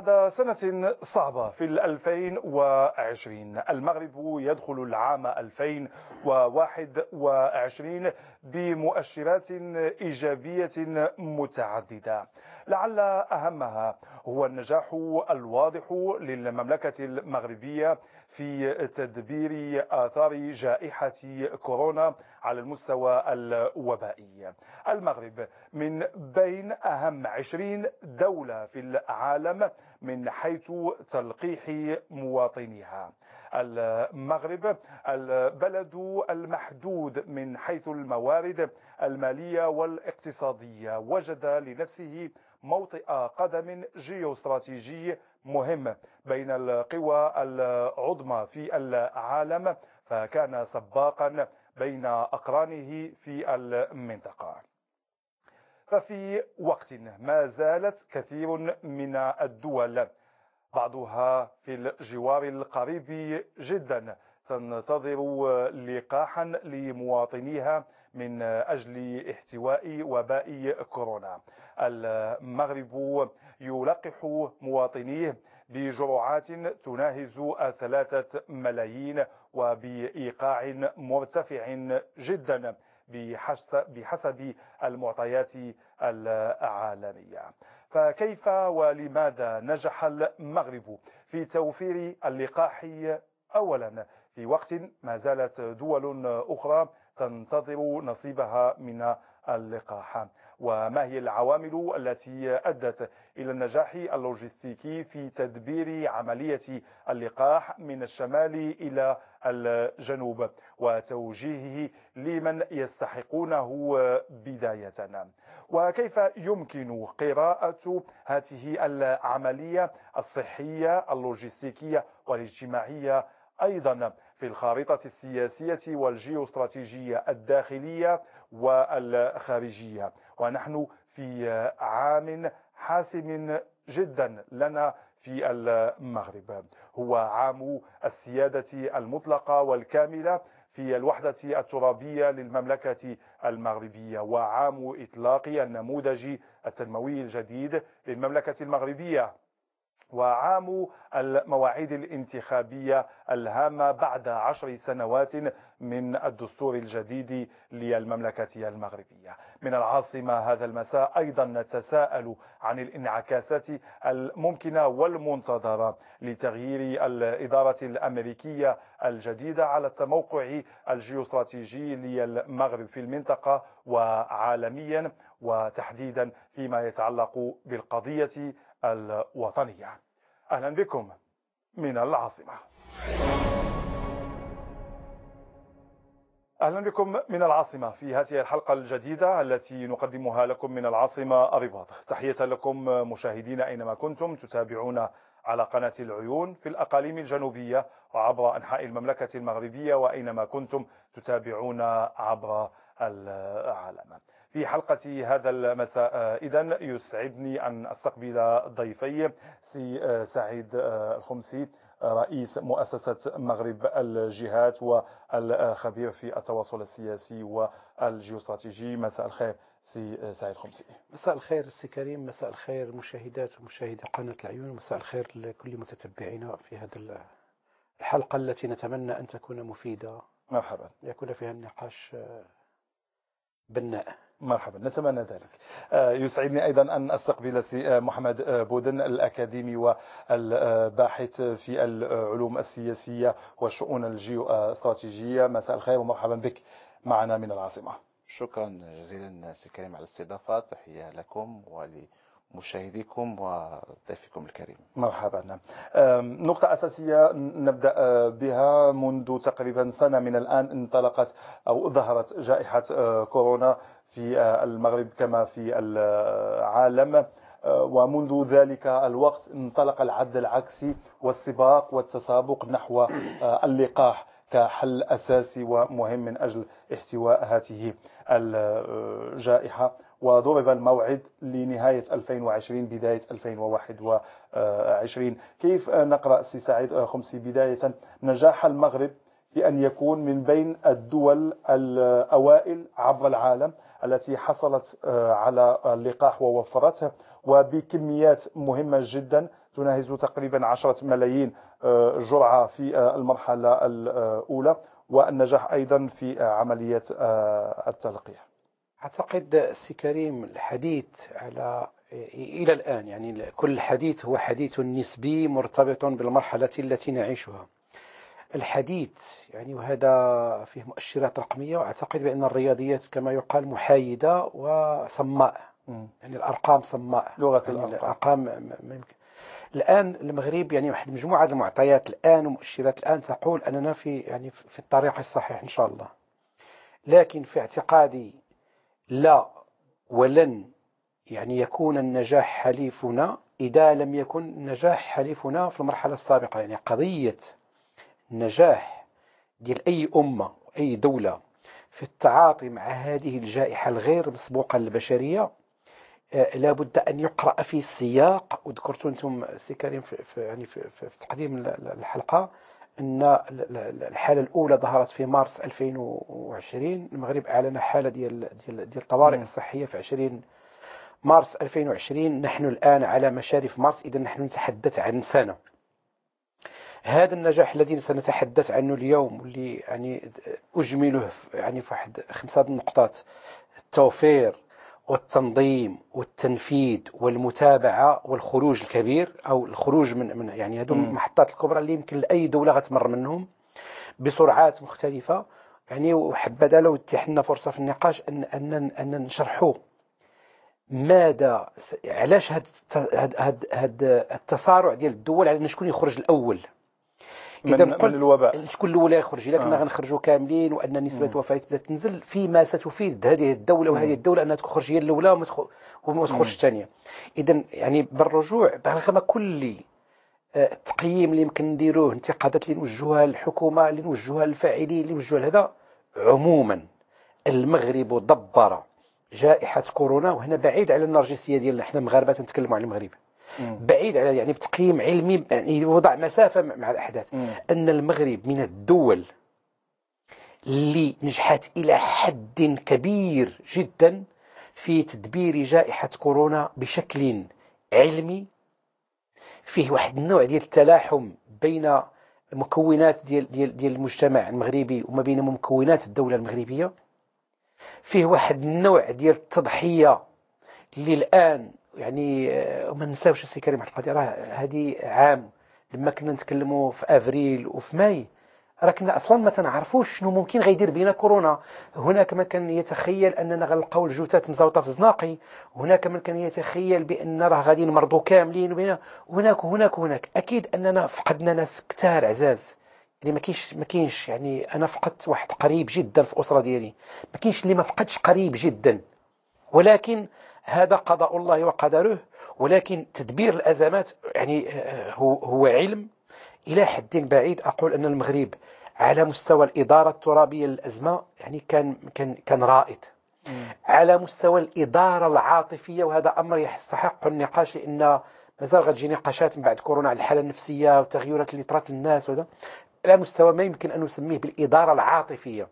بعد سنة صعبة في 2020 المغرب يدخل العام 2021 بمؤشرات إيجابية متعددة لعل أهمها هو النجاح الواضح للمملكة المغربية في تدبير آثار جائحة كورونا على المستوى الوبائي المغرب من بين أهم 20 دولة في العالم من حيث تلقيح مواطنيها المغرب البلد المحدود من حيث الموارد المالية والاقتصادية وجد لنفسه موطئ قدم جيوستراتيجي مهم بين القوى العظمى في العالم فكان سباقا بين أقرانه في المنطقة ففي وقت ما زالت كثير من الدول بعضها في الجوار القريب جدا تنتظر لقاحا لمواطنيها من أجل احتواء وباء كورونا المغرب يلقح مواطنيه بجرعات تناهز ثلاثة ملايين وبإيقاع مرتفع جدا بحسب المعطيات العالمية فكيف ولماذا نجح المغرب في توفير اللقاح أولا في وقت ما زالت دول أخرى تنتظر نصيبها من اللقاح وما هي العوامل التي أدت إلى النجاح اللوجستيكي في تدبير عملية اللقاح من الشمال إلى الجنوب وتوجيهه لمن يستحقونه بداية وكيف يمكن قراءة هذه العملية الصحية اللوجستيكية والاجتماعية أيضا في الخارطة السياسية والجيوستراتيجية الداخلية والخارجية ونحن في عام حاسم جدا لنا في المغرب هو عام السيادة المطلقة والكاملة في الوحدة الترابية للمملكة المغربية وعام إطلاق النموذج التنموي الجديد للمملكة المغربية وعام المواعيد الانتخابية الهامة بعد عشر سنوات من الدستور الجديد للمملكة المغربية من العاصمة هذا المساء أيضا نتساءل عن الانعكاسات الممكنة والمنتظرة لتغيير الإدارة الأمريكية الجديدة على التموقع الجيوستراتيجي للمغرب في المنطقة وعالميا وتحديدا فيما يتعلق بالقضية الوطنية أهلا بكم من العاصمة أهلا بكم من العاصمة في هذه الحلقة الجديدة التي نقدمها لكم من العاصمة الرباط تحية لكم مشاهدين أينما كنتم تتابعون على قناة العيون في الأقاليم الجنوبية وعبر أنحاء المملكة المغربية وأينما كنتم تتابعون عبر العالم في حلقة هذا المساء إذا يسعدني أن أستقبل ضيفي سي سعيد آه، الخمسي رئيس مؤسسة مغرب الجهات والخبير في التواصل السياسي والجيوستراتيجي مساء الخير سي آه، سعيد خمسي مساء الخير سي كريم مساء الخير مشاهدات ومشاهدي قناة العيون مساء الخير لكل متتبعينا في هذا الحلقة التي نتمنى أن تكون مفيدة مرحبا يكون فيها النقاش آه، بناء مرحبا نتمنى ذلك آه، يسعدني أيضا أن أستقبل سي آه، محمد آه، بودن الأكاديمي والباحث في العلوم السياسية والشؤون الجيو استراتيجية مساء الخير ومرحبا بك معنا من العاصمة شكرا جزيلا سي كريم على الاستضافة تحية لكم ول مشاهديكم وضيفكم الكريم مرحبا نقطة أساسية نبدأ بها منذ تقريبا سنة من الآن انطلقت أو ظهرت جائحة كورونا في آه، المغرب كما في العالم آه، ومنذ ذلك الوقت انطلق العد العكسي والسباق والتسابق نحو آه، اللقاح كحل أساسي ومهم من أجل احتواء هذه الجائحة وضرب الموعد لنهاية 2020 بداية 2021 كيف نقرأ السي سعيد خمسي بداية نجاح المغرب بأن يكون من بين الدول الأوائل عبر العالم التي حصلت آه، على اللقاح ووفرته وبكميات مهمة جدا تناهز تقريبا 10 ملايين آه، جرعة في آه، المرحلة الأولى والنجاح أيضا في عملية التلقيح أعتقد سي كريم الحديث على إلى الآن يعني كل حديث هو حديث نسبي مرتبط بالمرحلة التي نعيشها الحديث يعني وهذا فيه مؤشرات رقميه واعتقد بان الرياضيات كما يقال محايده وصماء يعني الارقام صماء لغه يعني الارقام ممكن الان المغرب يعني واحد مجموعه المعطيات الان ومؤشرات الان تقول اننا في يعني في الطريق الصحيح ان شاء الله لكن في اعتقادي لا ولن يعني يكون النجاح حليفنا اذا لم يكن النجاح حليفنا في المرحله السابقه يعني قضيه نجاح ديال أي أمة وأي دولة في التعاطي مع هذه الجائحة الغير مسبوقة للبشرية آه، لابد أن يقرأ في السياق وذكرت أنتم سي كريم في, يعني في, في, في تقديم الحلقة أن الحالة الأولى ظهرت في مارس 2020 المغرب أعلن حالة ديال ديال ديال الطوارئ الصحية في 20 مارس 2020 نحن الآن على مشارف مارس إذا نحن نتحدث عن سنة هذا النجاح الذي سنتحدث عنه اليوم واللي يعني اجمله يعني في واحد خمسه النقطات التوفير والتنظيم والتنفيذ والمتابعه والخروج الكبير او الخروج من, من يعني هذو المحطات الكبرى اللي يمكن لاي دوله غتمر منهم بسرعات مختلفه يعني وحبذا لو تتيح لنا فرصه في النقاش ان ان ان نشرحوا ماذا علاش هاد هاد هاد التصارع ديال الدول على شكون يخرج الاول اذا من, من الوباء شكون الاولى يخرج الا كنا آه. غنخرجوا كاملين وان نسبه الوفيات بدات تنزل فيما ستفيد هذه الدوله وهذه الدوله انها تخرج هي الاولى وما تخرجش الثانيه اذا يعني بالرجوع برغم كل التقييم آه، اللي يمكن نديروه انتقادات اللي نوجهوها للحكومه اللي نوجهوها للفاعلين اللي نوجهوها لهذا عموما المغرب دبر جائحه كورونا وهنا بعيد على النرجسيه ديالنا حنا مغاربه تنتكلموا على المغرب بعيد على يعني بتقييم علمي يعني وضع مسافه مع الاحداث ان المغرب من الدول اللي نجحت الى حد كبير جدا في تدبير جائحه كورونا بشكل علمي فيه واحد النوع ديال التلاحم بين مكونات ديال ديال ديال المجتمع المغربي وما بين مكونات الدوله المغربيه فيه واحد النوع ديال التضحيه اللي الان يعني وما آه، ننساوش السي كريم عبد القادر راه هذه عام لما كنا نتكلموا في افريل وفي ماي راه كنا اصلا ما تنعرفوش شنو ممكن غيدير بينا كورونا هناك من كان يتخيل اننا غنلقاو الجثث مزوطه في الزناقي هناك من كان يتخيل بان راه غادي نمرضوا كاملين بينا هناك وهناك وهناك اكيد اننا فقدنا ناس كثار عزاز يعني ما كاينش ما كاينش يعني انا فقدت واحد قريب جدا في الاسره ديالي ما كاينش اللي ما فقدش قريب جدا ولكن هذا قضاء الله وقدره ولكن تدبير الأزمات يعني آه، آه، هو علم إلى حد بعيد أقول أن المغرب على مستوى الإدارة الترابية للأزمة يعني كان كان كان رائد على مستوى الإدارة العاطفية وهذا أمر يستحق النقاش لأن مازال غتجي نقاشات من بعد كورونا على الحالة النفسية والتغيرات اللي طرات للناس وهذا على مستوى ما يمكن أن نسميه بالإدارة العاطفية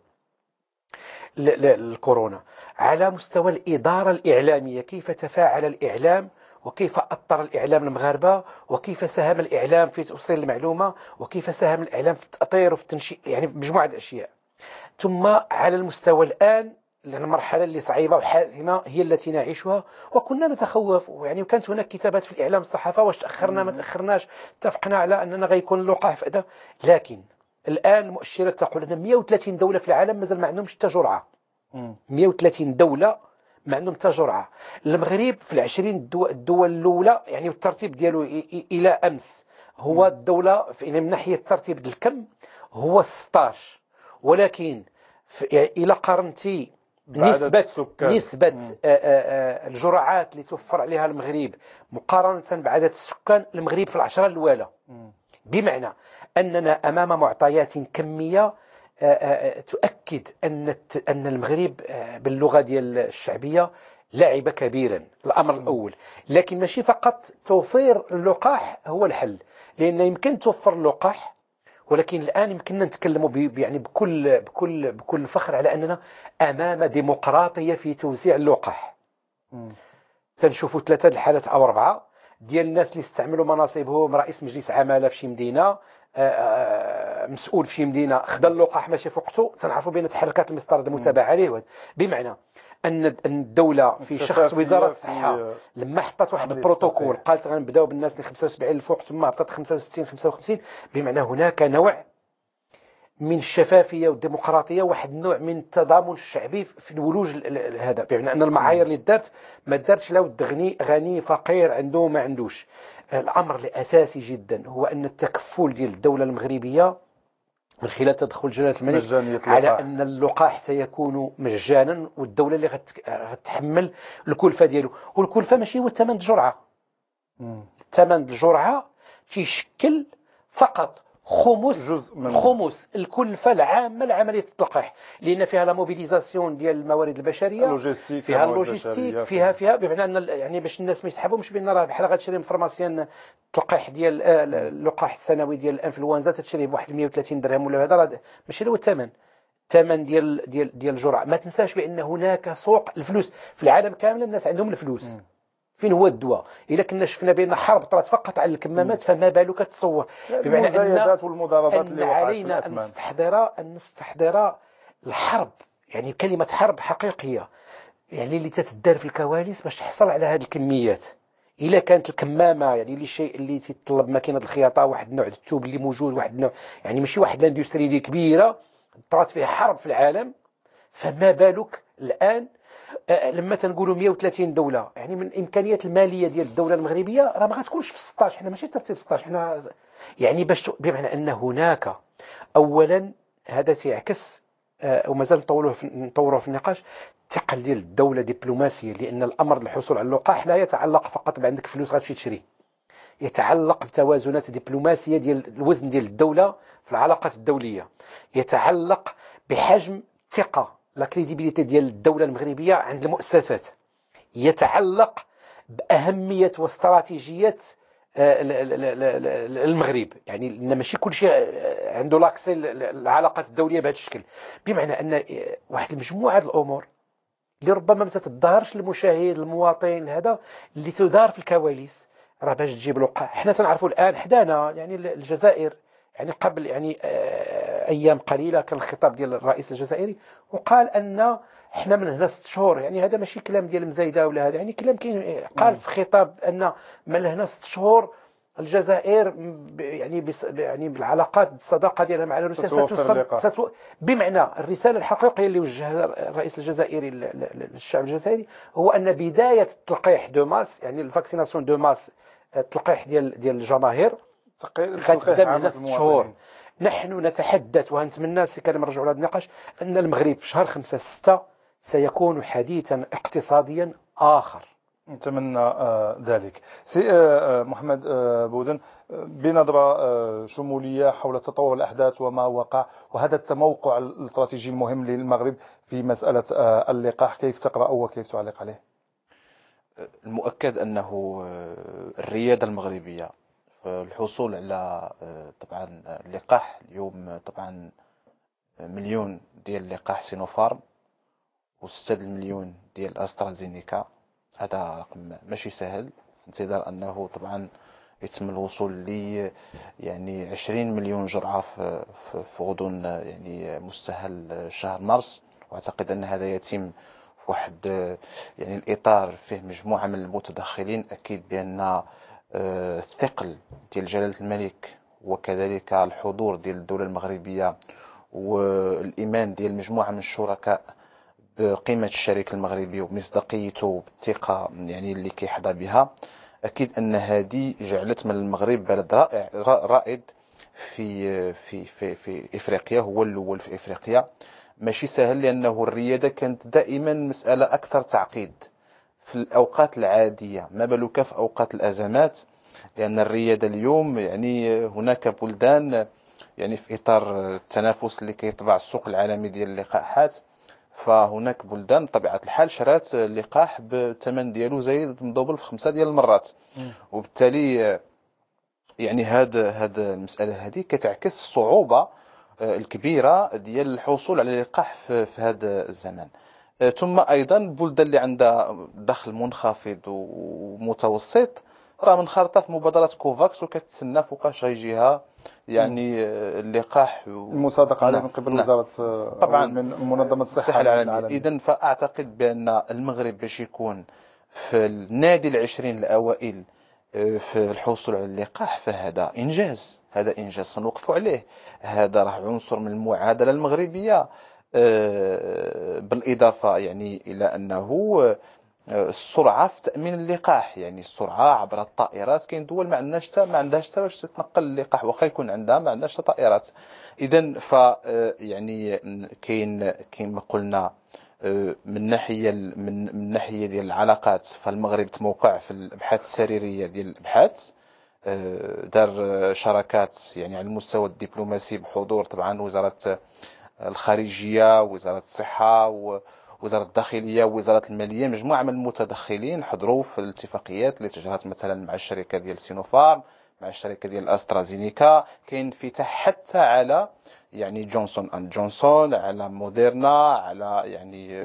للكورونا على مستوى الإدارة الإعلامية كيف تفاعل الإعلام وكيف أثر الإعلام المغاربة وكيف ساهم الإعلام في توصيل المعلومة وكيف ساهم الإعلام في التأطير وفي التنشئ يعني مجموعة الأشياء ثم على المستوى الآن لأن المرحلة اللي صعيبة وحازمة هي التي نعيشها وكنا نتخوف يعني وكانت هناك كتابات في الإعلام الصحافة واش تأخرنا ما تأخرناش اتفقنا على أننا غيكون الوقاع في لكن الان مؤشرات تقول ان 130 دوله في العالم مازال ما عندهمش حتى جرعه 130 دوله ما عندهم حتى جرعه المغرب في ال20 الدول الاولى يعني الترتيب ديالو الى امس هو الدوله في يعني من ناحيه ترتيب الكم هو 16 ولكن يعني الى قارنتي نسبة نسبة آآ الجرعات اللي توفر عليها المغرب مقارنة بعدد السكان المغرب في العشرة الأولى بمعنى أننا أمام معطيات كمية آه، آه، آه، تؤكد أن أن المغرب باللغة ديال الشعبية لعب كبيرا الأمر الأول لكن ماشي فقط توفير اللقاح هو الحل لأن يمكن توفر اللقاح ولكن الان يمكننا نتكلموا يعني بكل بكل بكل فخر على اننا امام ديمقراطيه في توزيع اللقاح تنشوفوا ثلاثه الحالات او اربعه ديال الناس اللي استعملوا مناصبهم رئيس مجلس عماله في شي مدينه آه، آه، آه، مسؤول في مدينه خدا اللقاح ماشي فوقته تنعرفوا بان تحركات المسطره المتابعه عليه بمعنى ان الدوله في شخص وزاره الصحه لما حطت واحد البروتوكول قالت غنبداو بالناس اللي 75 الف فوق ثم هبطت 65 55 بمعنى هناك نوع من الشفافيه والديمقراطيه واحد النوع من التضامن الشعبي في الولوج هذا بمعنى ان المعايير اللي دارت ما دارتش لو دغني غني فقير عنده ما عندوش الامر الاساسي جدا هو ان التكفل ديال الدوله المغربيه من خلال تدخل جلاله الملك على ان اللقاح سيكون مجانا والدوله اللي غتحمل الكلفه ديالو والكلفه ماشي هو الثمن الجرعه الثمن الجرعه تيشكل فقط خمس خمس الكلفه العامه لعمليه التلقيح لان فيها لا موبيليزاسيون ديال الموارد البشريه اللوجيستيك فيها اللوجيستيك فيها فيها بمعنى ان يعني باش الناس ما يسحبهمش بان راه بحال غتشري من فرماسيان التلقيح ديال آه، اللقاح السنوي ديال الانفلونزا تشريه بواحد 130 درهم ولا هذا ماشي هو الثمن الثمن ديال ديال ديال الجرعه ما تنساش بان هناك سوق الفلوس في العالم كامل الناس عندهم الفلوس م. فين هو الدواء الا كنا شفنا بان حرب طرات فقط على الكمامات فما بالك تصور بمعنى ان والمضاربات أن وقعت علينا ان نستحضر ان نستحضر الحرب يعني كلمه حرب حقيقيه يعني اللي تتدار في الكواليس باش تحصل على هذه الكميات الا كانت الكمامه يعني اللي شيء اللي تطلب ماكينه الخياطه واحد النوع التوب اللي موجود واحد نوع يعني ماشي واحد الاندستري كبيره طرات فيها حرب في العالم فما بالك الان أه، أه، لما تنقولوا 130 دوله يعني من الامكانيات الماليه ديال الدوله المغربيه راه ما غتكونش في 16 حنا ماشي ترتيب 16 حنا يعني باش بمعنى ان هناك اولا هذا سيعكس أه، ومازال نطولوه نطوروه في النقاش تقليل الدوله دبلوماسيا لان الامر الحصول على اللقاح لا يتعلق فقط بعندك فلوس غتمشي تشري يتعلق بتوازنات دبلوماسيه ديال الوزن ديال الدوله في العلاقات الدوليه يتعلق بحجم الثقه لا كريديبيليتي ديال الدوله المغربيه عند المؤسسات يتعلق باهميه واستراتيجيه آه، المغرب يعني ان ماشي كل شيء آه، عنده لاكسي العلاقات الدوليه بهذا الشكل بمعنى ان آه، واحد المجموعه الامور اللي ربما ما تتظهرش للمشاهد المواطن هذا اللي تدار في الكواليس راه باش تجيب الوقع حنا تنعرفوا الان حدانا يعني الجزائر يعني قبل يعني آه، ايام قليله كان الخطاب ديال الرئيس الجزائري وقال ان احنا من هنا ست شهور يعني هذا ماشي كلام ديال مزايده ولا هذا يعني كلام كاين آه، قال في خطاب ان من هنا ست شهور الجزائر يعني بس يعني بالعلاقات الصداقه ديالها مع روسيا ستوصل ستو بمعنى الرساله الحقيقيه اللي وجهها الرئيس الجزائري للشعب الجزائري هو ان بدايه تلقيح دو ماس يعني الفاكسيناسيون دو ماس التلقيح آه، ديال ديال الجماهير كانت قدامنا ست شهور نحن نتحدث وهنتمنى السي كريم نرجعوا لهذا النقاش ان المغرب في شهر 5 6 سيكون حديثا اقتصاديا اخر نتمنى آه، ذلك سي آه، آه، محمد بودن بنظرة شمولية حول تطور الأحداث وما وقع وهذا التموقع الاستراتيجي المهم للمغرب في مسألة اللقاح كيف تقرأ وكيف تعلق عليه المؤكد أنه الريادة المغربية الحصول على آه، طبعا اللقاح آه، اليوم آه، طبعا مليون ديال لقاح سينوفارم و مليون ديال استرازينيكا هذا رقم ماشي سهل في انتظار انه طبعا يتم الوصول ل يعني 20 مليون جرعه في, في غضون يعني مستهل شهر مارس واعتقد ان هذا يتم في واحد يعني الاطار فيه مجموعه من المتدخلين اكيد بان آه، الثقل ديال جلاله الملك وكذلك الحضور ديال الدوله المغربيه والايمان ديال مجموعه من الشركاء بقيمه الشريك المغربي ومصداقيته وبالثقه يعني اللي كيحظى بها اكيد ان هذه جعلت من المغرب بلد رائع رائد في في في في افريقيا هو الاول في افريقيا ماشي سهل لانه الرياده كانت دائما مساله اكثر تعقيد في الأوقات العادية ما بالك في أوقات الأزمات لأن الريادة اليوم يعني هناك بلدان يعني في إطار التنافس اللي كيطبع السوق العالمي ديال اللقاحات فهناك بلدان بطبيعة الحال شرات اللقاح بالثمن ديالو زايد من دوبل في خمسة ديال المرات وبالتالي يعني هاد هاد المسألة هذه كتعكس الصعوبة الكبيرة ديال الحصول على اللقاح في هذا الزمان آه، ثم ايضا البلدان اللي عندها دخل منخفض ومتوسط راه منخرطه في مبادره كوفاكس وكتسنى فوقاش غيجيها يعني آه، اللقاح و... المصادقه عليه نعم، من قبل نعم. وزاره آه، طبعا من منظمه الصحه العالميه اذا فاعتقد بان المغرب باش يكون في النادي العشرين الاوائل في الحصول على اللقاح فهذا انجاز هذا انجاز سنوقف عليه هذا راه عنصر من المعادله المغربيه آه، بالاضافه يعني الى انه آه، السرعه في تامين اللقاح يعني السرعه عبر الطائرات كاين دول ما عندناش ما عندهاش حتى باش تتنقل اللقاح واخا يكون عندها ما عندهاش طائرات اذا ف آه، يعني كاين كما قلنا من ناحيه من من ناحيه ديال العلاقات فالمغرب تموقع في الابحاث السريريه ديال الابحاث دار شراكات يعني على المستوى الدبلوماسي بحضور طبعا وزاره الخارجيه وزاره الصحه ووزاره الداخليه ووزاره الماليه مجموعه من المتدخلين حضروا في الاتفاقيات اللي تجرات مثلا مع الشركه ديال سينوفارم مع الشركه ديال استرازينيكا كاين انفتاح حتى على يعني جونسون اند جونسون على موديرنا على يعني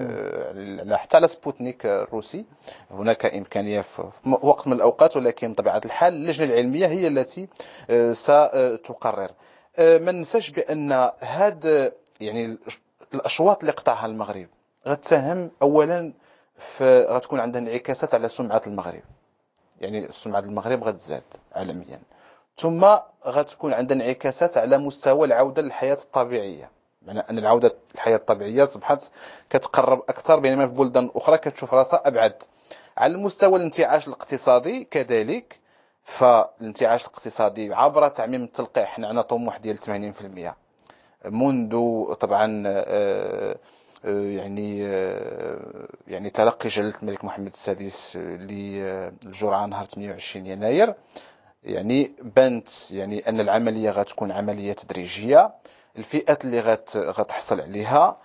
على حتى على سبوتنيك الروسي هناك امكانيه في وقت من الاوقات ولكن بطبيعه الحال اللجنه العلميه هي التي آه، ستقرر آه، ما ننساش بان هذا يعني الاشواط اللي قطعها المغرب غتساهم اولا في غتكون عندها انعكاسات على سمعه المغرب يعني سمعه المغرب غتزاد عالميا ثم غتكون عندها انعكاسات على مستوى العوده للحياه الطبيعيه معنى ان العوده للحياه الطبيعيه اصبحت كتقرب اكثر بينما في بلدان اخرى كتشوف راسها ابعد على المستوى الانتعاش الاقتصادي كذلك فالانتعاش الاقتصادي عبر تعميم التلقيح حنا عندنا طموح ديال 80% منذ طبعا آه، آه، يعني آه، يعني تلقي جلاله الملك محمد السادس للجرعه نهار 28 يناير يعني بانت يعني ان العمليه غتكون عمليه تدريجيه الفئات اللي غت غتحصل عليها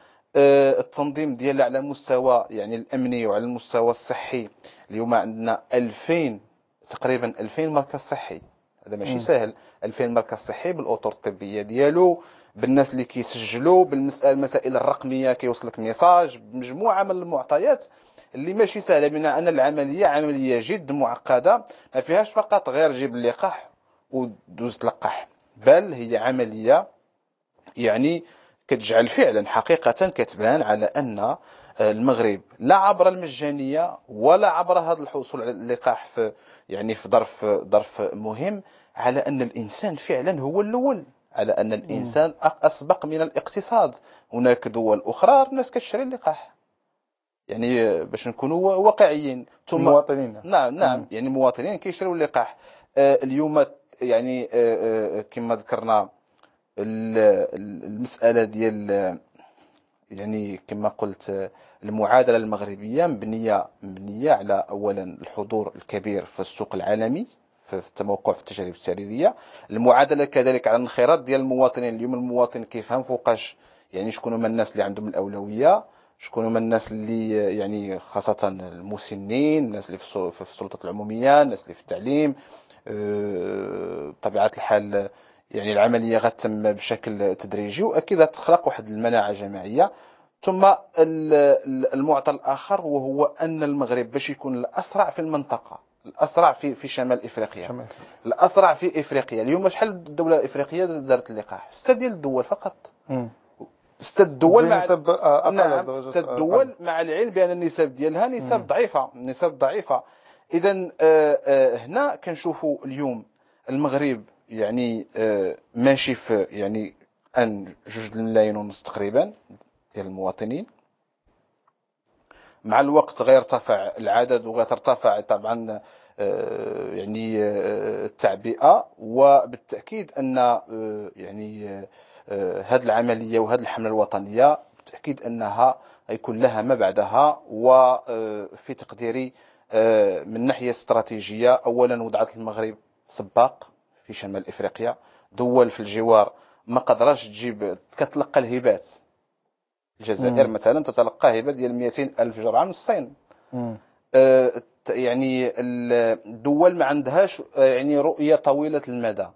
التنظيم ديالها على المستوى يعني الامني وعلى المستوى الصحي اليوم عندنا 2000 تقريبا 2000 مركز صحي هذا ماشي سهل 2000 مركز صحي بالاطر الطبيه ديالو بالناس اللي كيسجلوا بالمسائل الرقميه كيوصلك ميساج بمجموعه من المعطيات اللي ماشي سهله بمعنى ان العمليه عمليه جد معقده ما فيهاش فقط غير جيب اللقاح ودوز تلقح بل هي عمليه يعني كتجعل فعلا حقيقه كتبان على ان آه، المغرب لا عبر المجانيه ولا عبر هذا الحصول على اللقاح في يعني في ظرف ظرف مهم على ان الانسان فعلا هو الاول على أن الإنسان أسبق من الاقتصاد هناك دول أخرى الناس كتشري اللقاح يعني باش نكونوا واقعيين ثم مواطنين نعم نعم مم. يعني مواطنين كيشريو اللقاح آه، اليوم يعني آه، آه، كما ذكرنا المساله ديال يعني كما قلت المعادله المغربيه مبنيه مبنيه على اولا الحضور الكبير في السوق العالمي في التموقع في التجارب السريريه المعادله كذلك على الانخراط ديال المواطنين اليوم المواطن كيفهم فوقاش يعني شكون هما الناس اللي عندهم الاولويه شكون هما الناس اللي يعني خاصه المسنين الناس اللي في السلطات العموميه الناس اللي في التعليم أه، بطبيعه الحال يعني العمليه غتتم بشكل تدريجي واكيد تخلق واحد المناعه جماعيه ثم المعطى الاخر وهو ان المغرب باش يكون الاسرع في المنطقه الاسرع في في شمال افريقيا شمال. الاسرع في افريقيا اليوم شحال الدوله الافريقيه دارت اللقاح سته ديال الدول فقط سته الدول مع آه، نعم سته الدول آه، مع العلم بان النسب ديالها نسب ضعيفه نسب ضعيفه اذا آه، هنا كنشوفوا اليوم المغرب يعني ماشي في يعني ان جوج الملايين ونص تقريبا ديال المواطنين مع الوقت غيرتفع العدد وغترتفع طبعا آه، يعني آه، التعبئه وبالتاكيد ان آه، يعني هذه العمليه وهذه الحمله الوطنيه بالتاكيد انها يكون لها ما بعدها وفي تقديري من ناحيه استراتيجيه اولا وضعت المغرب سباق في شمال افريقيا دول في الجوار ما قدرش تجيب كتلقى الهبات الجزائر مم. مثلا تتلقى هبه ديال 200 الف جرعه من الصين مم. آه، يعني الدول ما عندهاش آه، يعني رؤيه طويله المدى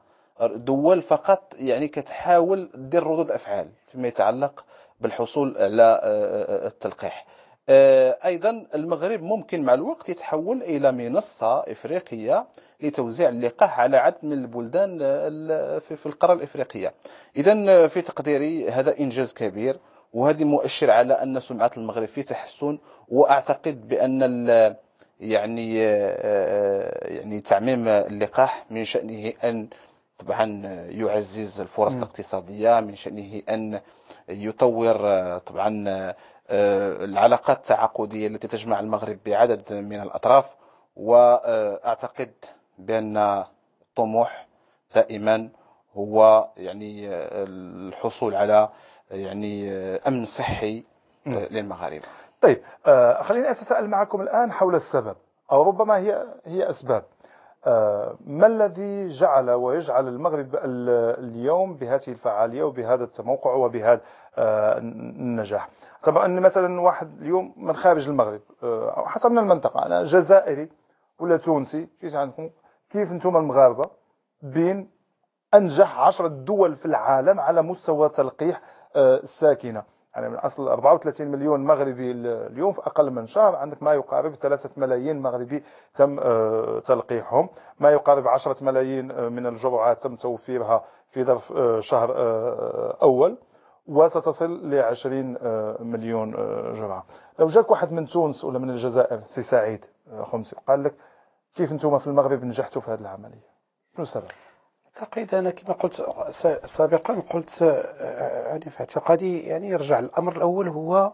دول فقط يعني كتحاول دير ردود افعال فيما يتعلق بالحصول على آه، التلقيح ايضا المغرب ممكن مع الوقت يتحول الى منصه افريقيه لتوزيع اللقاح على عدد من البلدان في القاره الافريقيه اذا في تقديري هذا انجاز كبير وهذا مؤشر على أن سمعة المغرب في تحسن وأعتقد بأن يعني آه، آه، يعني تعميم اللقاح من شأنه أن طبعا يعزز الفرص الاقتصادية من شأنه أن يطور آه، طبعا العلاقات التعاقدية التي تجمع المغرب بعدد من الأطراف وأعتقد بأن الطموح دائما هو يعني الحصول على يعني آه، امن صحي آه، للمغاربه. طيب آه، خليني اتساءل معكم الان حول السبب او ربما هي هي اسباب. ما الذي جعل ويجعل المغرب اليوم بهذه الفعاليه وبهذا التموقع وبهذا النجاح طبعا مثلا واحد اليوم من خارج المغرب او حسب من المنطقه انا جزائري ولا تونسي جيت عندكم كيف انتم المغاربه بين انجح عشرة دول في العالم على مستوى تلقيح الساكنه يعني من اصل 34 مليون مغربي اليوم في اقل من شهر عندك ما يقارب 3 ملايين مغربي تم آه، تلقيحهم ما يقارب 10 ملايين آه، من الجرعات تم توفيرها في ظرف آه، شهر اول وستصل ل 20 مليون جرعه لو جاك واحد من تونس ولا من الجزائر سي سعيد خمسي قال لك كيف انتم في المغرب نجحتوا في هذه العمليه شنو السبب اعتقد انا كما قلت سابقا قلت يعني في اعتقادي يعني يرجع الامر الاول هو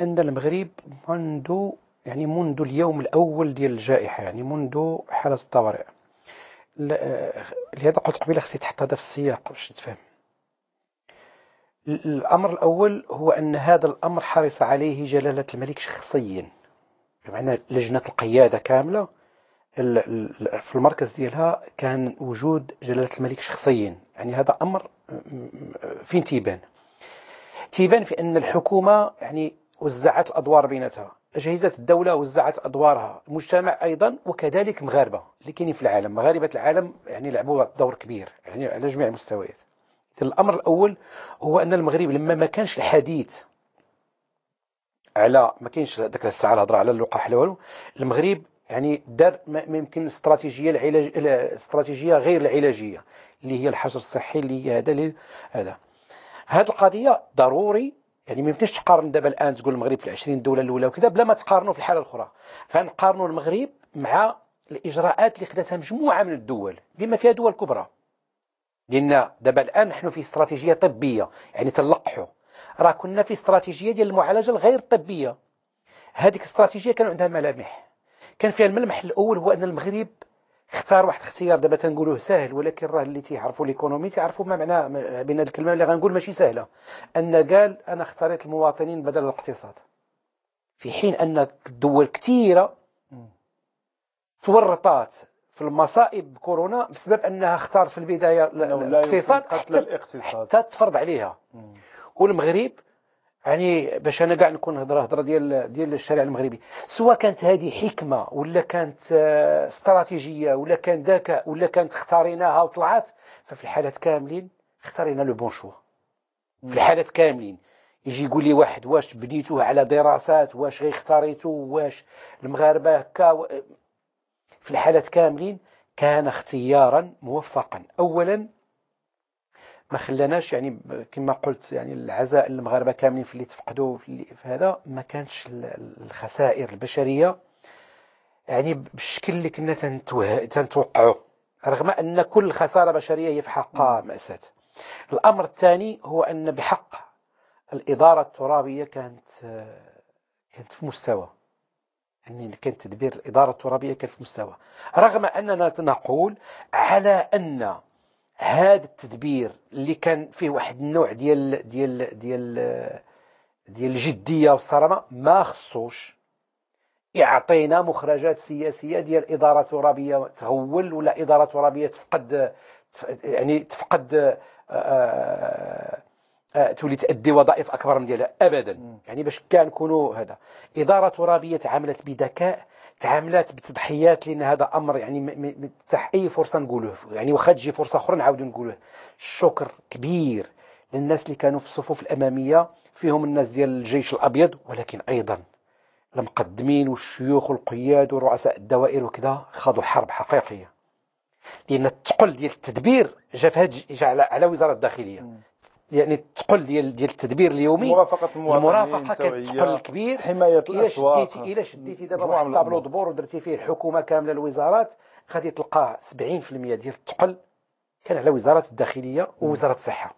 ان المغرب منذ يعني منذ اليوم الاول ديال الجائحه يعني منذ حاله الطوارئ آه، لهذا قلت قبيله خصني تحط هذا في السياق باش تفهم الامر الاول هو ان هذا الامر حرص عليه جلاله الملك شخصيا بمعنى لجنه القياده كامله في المركز ديالها كان وجود جلاله الملك شخصيا يعني هذا امر فين تيبان تيبان في ان الحكومه يعني وزعت الادوار بيناتها اجهزه الدوله وزعت ادوارها المجتمع ايضا وكذلك مغاربه اللي كاينين في العالم مغاربه العالم يعني لعبوا دور كبير يعني على جميع المستويات الامر الاول هو ان المغرب لما ما كانش الحديث على ما كاينش ديك الساعه الهضره على اللقاح لا والو المغرب يعني دار يمكن استراتيجيه العلاج استراتيجيه غير العلاجيه اللي هي الحجر الصحي اللي هي هذا هذا هذه القضيه ضروري يعني ما يمكنش تقارن دابا الان تقول المغرب في 20 دوله الاولى وكذا بلا ما تقارنوا في الحاله الاخرى غنقارنوا المغرب مع الاجراءات اللي خداتها مجموعه من الدول بما فيها دول كبرى لان دابا الان نحن في استراتيجيه طبيه يعني تلقحوا راه كنا في استراتيجيه ديال المعالجه الغير طبيه هذيك الاستراتيجيه كان عندها ملامح كان فيها الملمح الاول هو ان المغرب اختار واحد الاختيار دابا تنقولوه سهل ولكن راه اللي تيعرفوا ليكونومي تيعرفوا ما معناه بين الكلمه اللي غنقول ماشي سهله ان قال انا اختاريت المواطنين بدل الاقتصاد في حين ان دول كثيره تورطات في المصائب كورونا بسبب انها اختارت في البدايه الاقتصاد حتى, حتى تفرض عليها والمغرب يعني باش انا كاع نكون هضره هضره ديال ديال الشارع المغربي سواء كانت هذه حكمه ولا كانت آه، استراتيجيه ولا كان ذكاء ولا كانت اختاريناها وطلعت ففي الحالات كاملين اختارينا لو بون شوا في الحالات كاملين يجي يقول لي واحد واش بنيتوه على دراسات واش غير اختاريتو واش المغاربه هكا و... في الحالات كاملين كان اختيارا موفقا اولا ما خلاناش يعني كما قلت يعني العزاء المغاربه كاملين في اللي تفقدوا في, في هذا ما كانش الخسائر البشريه يعني بالشكل اللي كنا تنتوقعوا رغم ان كل خساره بشريه هي في حقها ماساه الامر الثاني هو ان بحق الاداره الترابيه كانت كانت في مستوى يعني كان تدبير الاداره الترابيه كان في مستوى رغم اننا نقول على ان هذا التدبير اللي كان فيه واحد النوع ديال ديال ديال ديال الجديه والصرامه ما خصوش يعطينا مخرجات سياسيه ديال اداره ترابيه تغول ولا اداره ترابيه تفقد يعني تفقد آه، آه، آه، تولي تأدي وظائف اكبر من ديالها ابدا يعني باش كان كونوا هذا اداره ترابيه تعاملت بذكاء تعاملات بتضحيات لان هذا امر يعني ما تتاح اي فرصه نقولوه يعني واخا تجي فرصه اخرى نعاود نقولوه الشكر كبير للناس اللي كانوا في الصفوف الاماميه فيهم الناس ديال الجيش الابيض ولكن ايضا المقدمين والشيوخ والقياد ورؤساء الدوائر وكذا خاضوا حرب حقيقيه لان الثقل ديال التدبير في جا على وزاره الداخليه يعني تقل ديال ديال التدبير اليومي مرافقه المواطنين المرافقه كانت ثقل كبير حمايه الاسواق الى شديتي الى شديتي دابا واحد طابلو دبور ودرتي فيه الحكومه كامله الوزارات غادي تلقى 70% ديال التقل كان على وزاره الداخليه ووزاره الصحه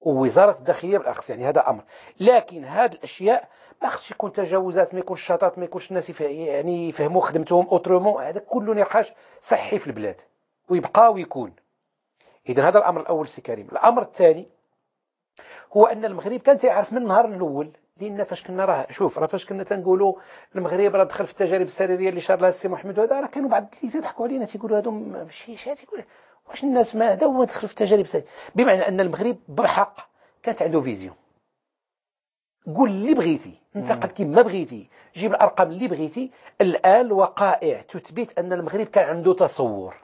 ووزاره الداخليه بالاخص يعني هذا امر لكن هذه الاشياء ما خصش يكون تجاوزات ما يكونش شطات ما يكونش الناس يعني يفهموا خدمتهم اوترومون هذا كله نقاش صحي في البلاد ويبقى ويكون اذا هذا الامر الاول سي كريم الامر الثاني هو أن المغرب كان تيعرف من النهار الأول لان فاش كنا راه شوف راه فاش كنا تنقولوا المغرب راه دخل في التجارب السريريه اللي شار لها السي محمد وهذا راه كانوا بعض اللي تضحكوا علينا تيقولوا هادو ماشي شادي تيقول واش الناس ما هذا هو دخل في التجارب السريريه بمعنى ان المغرب بحق كانت عنده فيزيون قول اللي بغيتي انتقد كما بغيتي جيب الارقام اللي بغيتي الان الوقائع تثبت ان المغرب كان عنده تصور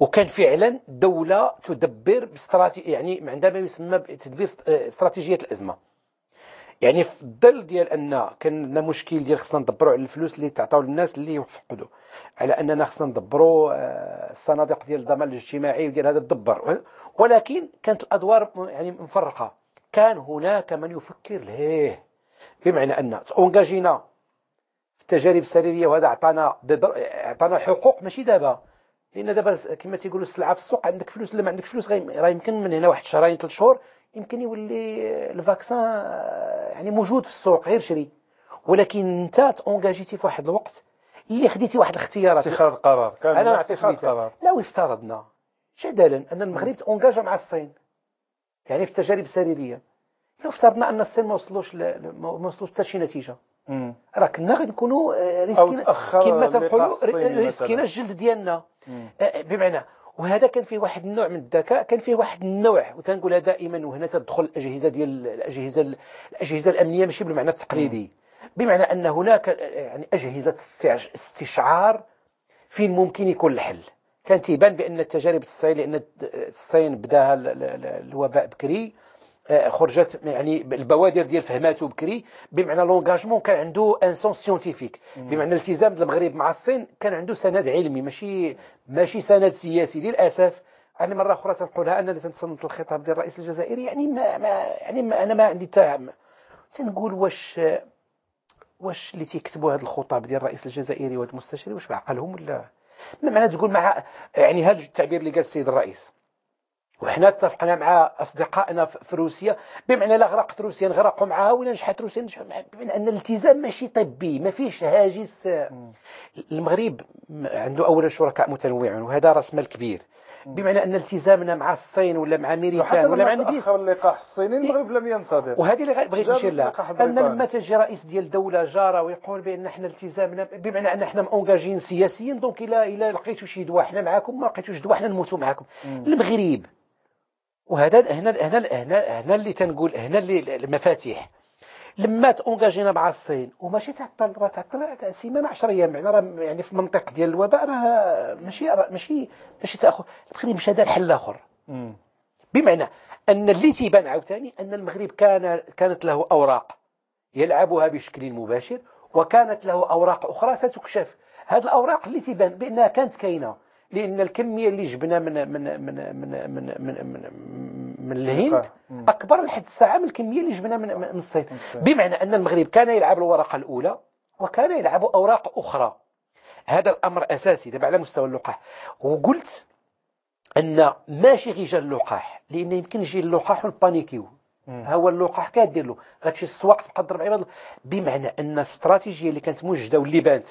وكان فعلا دولة تدبر باستراتيجية يعني عندها ما يسمى بتدبير آه، استراتيجية الأزمة يعني في الظل ديال ان كان لنا مشكل ديال خصنا ندبروا على الفلوس اللي تعطاو للناس اللي فقدوا على اننا خصنا ندبروا آه، الصناديق ديال الضمان الاجتماعي وديال هذا تدبر ولكن كانت الادوار يعني مفرقه كان هناك من يفكر ليه بمعنى ان اونجاجينا في التجارب السريريه وهذا عطانا عطانا حقوق ماشي دابا لان دابا كما تيقولوا السلعه في السوق عندك فلوس ولا ما عندك فلوس راه يمكن من هنا واحد شهرين ثلاث شهور يمكن يولي آه، الفاكسان آه، يعني موجود في السوق غير شري ولكن انت تونجاجيتي في واحد الوقت اللي خديتي واحد الاختيارات اتخاذ قرار كان انا اتخاذ قرار لو افترضنا جدلا ان المغرب تونجاجا مع الصين يعني في التجارب السريريه لو افترضنا ان الصين ما وصلوش ل... ما وصلوش حتى شي نتيجه راه كنا غنكونوا آه، ريسكينا كما تنقولوا ريسكينا الجلد ديالنا آه، آه، بمعنى وهذا كان فيه واحد النوع من الذكاء كان فيه واحد النوع وتنقولها دائما وهنا تدخل الاجهزه ديال الاجهزه الاجهزه الامنيه ماشي بالمعنى التقليدي بمعنى ان هناك يعني اجهزه استشعار فين ممكن يكون الحل كان تيبان بان التجارب الصين لان الصين بداها الوباء بكري آه، خرجت يعني البوادر ديال فهماته بكري بمعنى لونجاجمون كان عنده ان سونس سيونتيفيك بمعنى التزام المغرب مع الصين كان عنده سند علمي ماشي ماشي سند سياسي للاسف انا مره اخرى تنقولها انني تنصنت الخطاب ديال الرئيس الجزائري يعني ما, ما يعني ما انا ما عندي تاع تنقول واش واش اللي تيكتبوا هذا الخطاب ديال الرئيس الجزائري والمستشاري واش بعقلهم ولا ما معنى تقول مع يعني هذا التعبير اللي قال السيد الرئيس وحنا اتفقنا مع اصدقائنا في روسيا بمعنى لا غرقت روسيا نغرقوا معها ولا نجحت روسيا نجحوا معها بمعنى ان الالتزام ماشي طبي ما فيش هاجس المغرب عنده اولا شركاء متنوعون وهذا راس مال كبير بمعنى ان التزامنا مع الصين ولا مع امريكا ولا مع اخر اللقاح الصيني إيه. المغرب لم ينصدر وهذه اللي بغيت نشير لها ان لما تجي رئيس ديال دوله جاره ويقول بان احنا التزامنا بمعنى ان احنا مونجاجين سياسيا دونك الا الى لقيتو شي دواء احنا معاكم ما لقيتوش دواء احنا نموتوا معاكم المغرب وهذا هنا هنا هنا هنا اللي تنقول هنا اللي المفاتيح لما تونجاجينا مع الصين وماشي تعطل راه تعطل سيمانه 10 ايام يعني راه يعني في المنطق ديال الوباء راه ماشي ماشي ماشي تاخذ المغرب مشى دار حل اخر بمعنى ان اللي تيبان عاوتاني ان المغرب كان كانت له اوراق يلعبها بشكل مباشر وكانت له اوراق اخرى ستكشف هذه الاوراق اللي تيبان بانها كانت كاينه لان الكميه اللي جبنا من من من من من, من, من, من من أيوة. الهند اكبر لحد الساعه من الكميه اللي جبنا من, الصين بمعنى ان المغرب كان يلعب الورقه الاولى وكان يلعب اوراق اخرى هذا الامر اساسي دابا على مستوى اللقاح وقلت ان ماشي غير جا اللقاح لان يمكن يجي اللقاح ونبانيكيو ها هو اللقاح كادير له غتمشي السواق تبقى تضرب عباد بمعنى ان الاستراتيجيه اللي كانت موجوده واللي بانت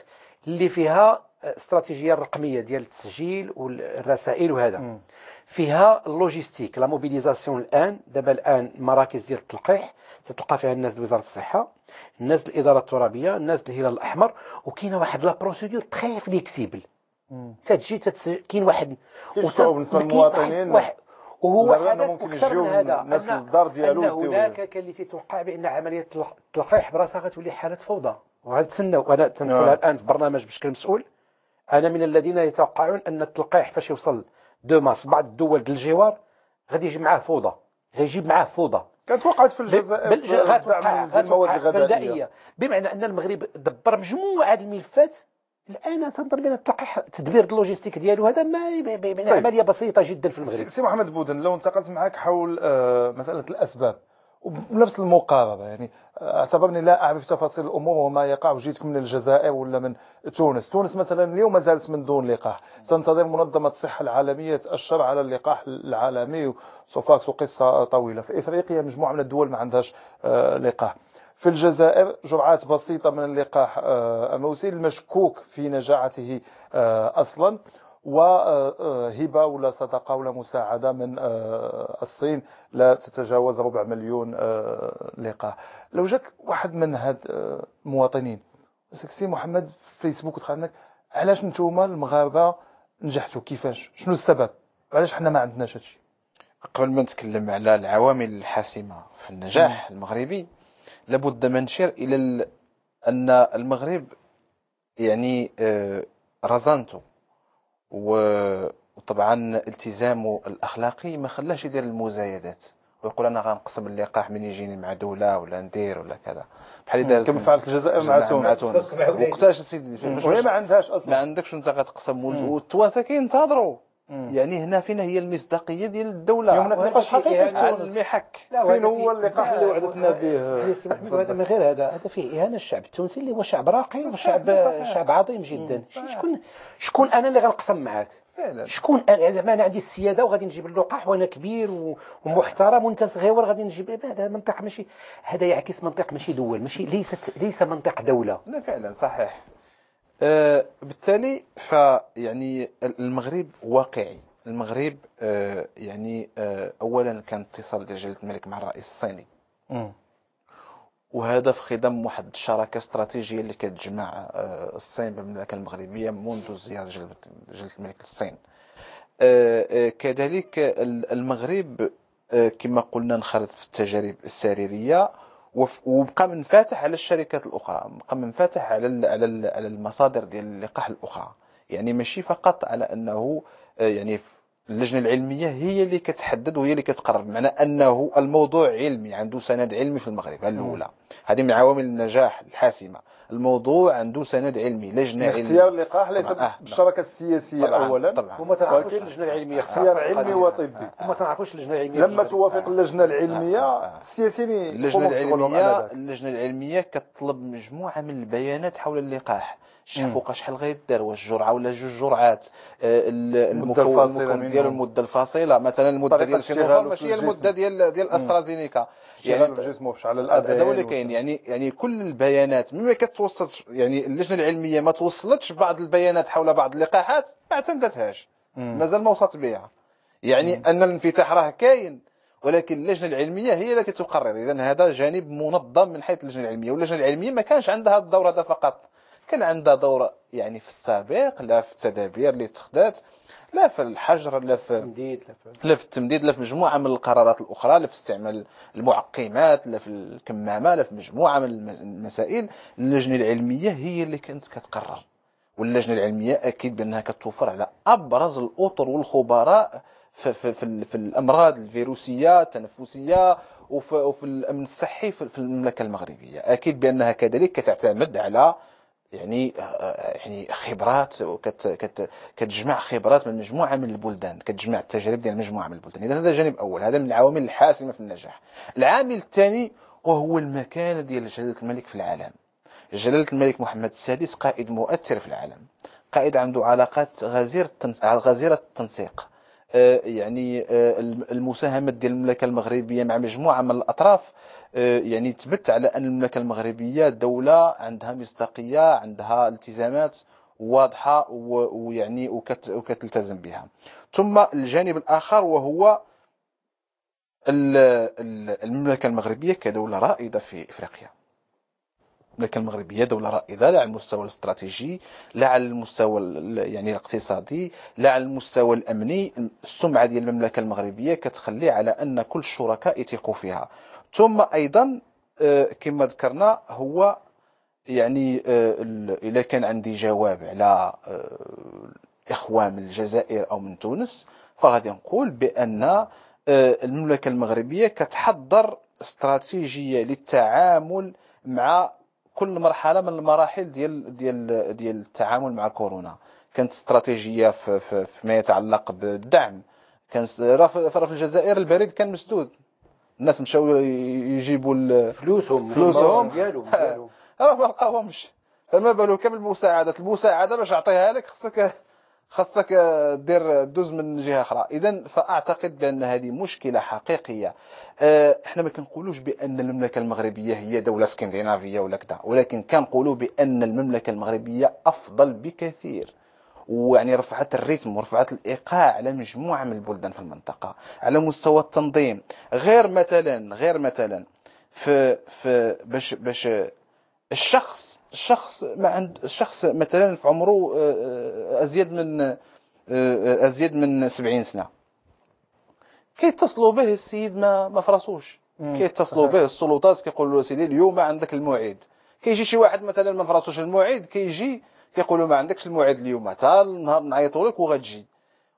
اللي فيها الاستراتيجيه الرقميه ديال التسجيل والرسائل وهذا م. فيها اللوجيستيك لا موبيليزاسيون الان دابا الان مراكز ديال التلقيح تتلقى فيها الناس وزاره الصحه الناس الاداره الترابيه الناس الهلال الاحمر وكاينه واحد لا بروسيدور تري فليكسيبل تتجي كاين واحد كيشتغلوا بالنسبه للمواطنين وهو حدث اكثر من هذا الناس للدار ديالو ان هناك كان اللي تيتوقع بان عمليه التلقيح براسها غتولي حاله فوضى وغنتسناو انا تنقولها آه. الان في برنامج بشكل مسؤول انا من الذين يتوقعون ان التلقيح فاش يوصل دو ماس بعض الدول الجوار غادي يجي معاه فوضى غيجيب معاه فوضى كانت وقعت في الجزائر غاتوقع المواد الغذائيه بمعنى ان المغرب دبر مجموعه الملفات الان تنظر بان التلقيح تدبير اللوجيستيك ديالو هذا ما يعني طيب. عمليه بسيطه جدا في المغرب سي محمد بودن لو انتقلت معك حول آه، مساله الاسباب وبنفس المقاربه يعني آه، اعتبرني لا اعرف تفاصيل الامور وما يقع وجيتك من الجزائر ولا من تونس، تونس مثلا اليوم ما زالت من دون لقاح، تنتظر منظمه الصحه العالميه تاشر على اللقاح العالمي سوف قصه طويله، في افريقيا مجموعه من الدول ما عندهاش آه، لقاح. في الجزائر جرعات بسيطة من اللقاح آه، الموسي المشكوك في نجاعته أصلا وهبة آه، آه، ولا صدقة ولا مساعدة من آه، الصين لا تتجاوز ربع مليون لقاء لو جاك واحد من هاد المواطنين سي محمد فيسبوك دخل لك علاش نتوما المغاربة نجحتوا كيفاش شنو السبب علاش حنا ما عندناش هادشي قبل ما نتكلم على العوامل الحاسمة في النجاح م. المغربي لابد ما نشير إلى أن المغرب يعني رزانته وطبعا التزامه الاخلاقي ما خلاش يدير المزايدات ويقول انا غنقسم اللقاح من يجيني مع دوله ولا ندير ولا كذا بحال اللي كما فعلت الجزائر مع تونس مع تونس وقتاش سيدي ما عندهاش اصلا ما عندكش انت غتقسم والتوانسه كينتظروا يعني هنا فين هي المصداقيه ديال الدوله يوم نقاش حقيقي يعني في تونس المحك فين هو اللقاح اللي وعدتنا به هذا من غير هذا هذا فيه اهانه الشعب التونسي اللي هو شعب راقي وشعب شعب عظيم جدا شكون شكون انا اللي غنقسم معاك فعلا شكون يعني ما انا عندي السياده وغادي نجيب اللقاح وانا كبير ومحترم وانت صغير غادي نجيب إيه، هذا منطق ماشي هذا يعكس منطق ماشي دول ماشي ليست ليس منطق دوله لا فعلا صحيح آه، بالتالي فيعني المغرب واقعي المغرب آه، يعني آه، اولا كان اتصال ديال جلاله الملك مع الرئيس الصيني وهذا في خضم واحد الشراكه استراتيجيه اللي كتجمع الصين بالمملكه المغربيه منذ زياره جلاله الملك للصين كذلك المغرب كما قلنا انخرط في التجارب السريريه وبقى منفتح على الشركات الاخرى بقى منفتح على على المصادر ديال اللقاح الاخرى يعني ماشي فقط على انه آه، يعني اللجنه العلميه هي اللي كتحدد وهي اللي كتقرر بمعنى انه الموضوع علمي عنده سند علمي في المغرب الاولى هذه من عوامل النجاح الحاسمه الموضوع عنده سند علمي لجنه علميه اختيار اللقاح ليس بالشراكه آه، السياسيه طبعاً اولا طبعا وما تنعرفوش اللجنه العلميه اختيار علمي وطبي آه. وما تنعرفوش اللجنه العلميه لما توافق اللجنه العلميه آه. السياسيين اللجنه العلميه اللجنه العلميه كتطلب مجموعه من البيانات حول اللقاح فوق شحال غيدير واش جرعه ولا جوج جرعات آه، المكون ديالو المده الفاصله مثلا المده ديال سينوفارم ماشي هي المده ديال ديال استرازينيكا يعني الجسم واش على الاداء هذا هو اللي كاين يعني يعني كل البيانات مما كتوصلش يعني اللجنه العلميه ما توصلتش بعض البيانات حول بعض اللقاحات ما اعتمدتهاش مازال ما وصلت بها يعني مم. ان الانفتاح راه كاين ولكن اللجنه العلميه هي التي تقرر اذا هذا جانب منظم من حيث اللجنه العلميه واللجنه العلميه ما كانش عندها الدور هذا فقط كان عندها دور يعني في السابق لا في التدابير اللي اتخذات لا في الحجر لا في التمديد لا في التمديد لا في مجموعه من القرارات الاخرى لا في استعمال المعقمات لا في الكمامه لا في مجموعه من المسائل اللجنه العلميه هي اللي كانت كتقرر واللجنه العلميه اكيد بانها كتوفر على ابرز الاطر والخبراء في, في, في, في الامراض الفيروسيه التنفسيه وفي, وفي الامن الصحي في المملكه المغربيه اكيد بانها كذلك كتعتمد على يعني آه، آه، آه، يعني خبرات وكت كت كتجمع خبرات من مجموعه من البلدان كتجمع التجارب ديال مجموعه من البلدان اذا هذا جانب اول هذا من العوامل الحاسمه في النجاح العامل الثاني وهو المكانه ديال جلاله الملك في العالم جلاله الملك محمد السادس قائد مؤثر في العالم قائد عنده علاقات غزيره التنس... غزيره التنسيق يعني المساهمة ديال المملكة المغربية مع مجموعة من الأطراف آه، يعني تبت على ان المملكه المغربيه دوله عندها مصداقيه عندها التزامات واضحه ويعني وكتلتزم بها ثم الجانب الاخر وهو المملكه المغربيه كدوله رائده في افريقيا المملكه المغربيه دوله رائده لا على المستوى الاستراتيجي لا على المستوى يعني الاقتصادي لا على المستوى الامني السمعه ديال المملكه المغربيه كتخلي على ان كل الشركاء يثقوا فيها ثم ايضا آه، كما ذكرنا هو يعني آه، الا كان عندي جواب على آه، الاخوه من الجزائر او من تونس فغادي نقول بان المملكه المغربيه كتحضر استراتيجيه للتعامل مع كل مرحله من المراحل ديال ديال ديال التعامل مع كورونا كانت استراتيجيه فيما في في يتعلق بالدعم كان في الجزائر البريد كان مسدود الناس مشاو يجيبوا فلوسهم فلوسهم ديالهم راه ما لقاوهمش فما بالك بالمساعدات المساعده باش اعطيها لك خصك خاصك دير دوز من جهه اخرى اذا فاعتقد بان هذه مشكله حقيقيه أه، احنا ما كنقولوش بان المملكه المغربيه هي دوله اسكندنافيه ولا كذا ولكن كنقولوا بان المملكه المغربيه افضل بكثير ويعني رفعت الريتم ورفعت الايقاع على مجموعه من البلدان في المنطقه على مستوى التنظيم غير مثلا غير مثلا في في باش باش الشخص الشخص ما عند الشخص مثلا في عمره آه، آه، ازيد من آه، ازيد من 70 سنه كيتصلوا به السيد ما ما فراسوش كيتصلوا به السلطات كيقولوا له سيدي اليوم عندك الموعد كيجي شي واحد مثلا ما فراسوش الموعد كيجي كيقولوا ما عندكش الموعد اليوم حتى النهار نعيطوا لك وغتجي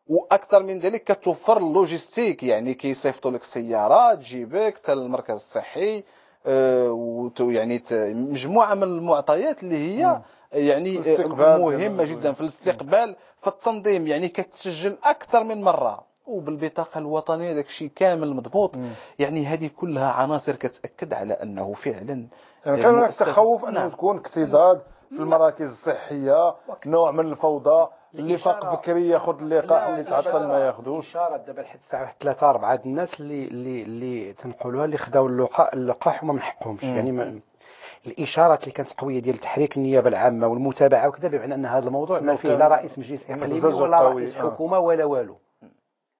واكثر من ذلك كتوفر اللوجيستيك يعني كيصيفطوا لك سياره تجيبك حتى المركز الصحي أه يعني مجموعه من المعطيات اللي هي يعني مهمه يعني. جدا في الاستقبال في التنظيم يعني كتسجل اكثر من مره وبالبطاقه الوطنيه داك الشيء كامل مضبوط يعني هذه كلها عناصر كتاكد على انه فعلا يعني كان هناك تخوف انه نعم. تكون اقتضاد في المراكز الصحيه نوع من الفوضى اللي فاق بكري ياخذ اللقاح واللي تعطل ما ياخذوش اشاره دابا لحد الساعه واحد ثلاثه اربعه الناس اللي اللي اللي تنقولوها اللي خداو اللقاح وما من حقهمش يعني ما الاشارات اللي كانت قويه ديال تحريك النيابه العامه والمتابعه وكذا بمعنى ان هذا الموضوع ما فيه لا رئيس مجلس اقليمي ولا رئيس آه. حكومه ولا والو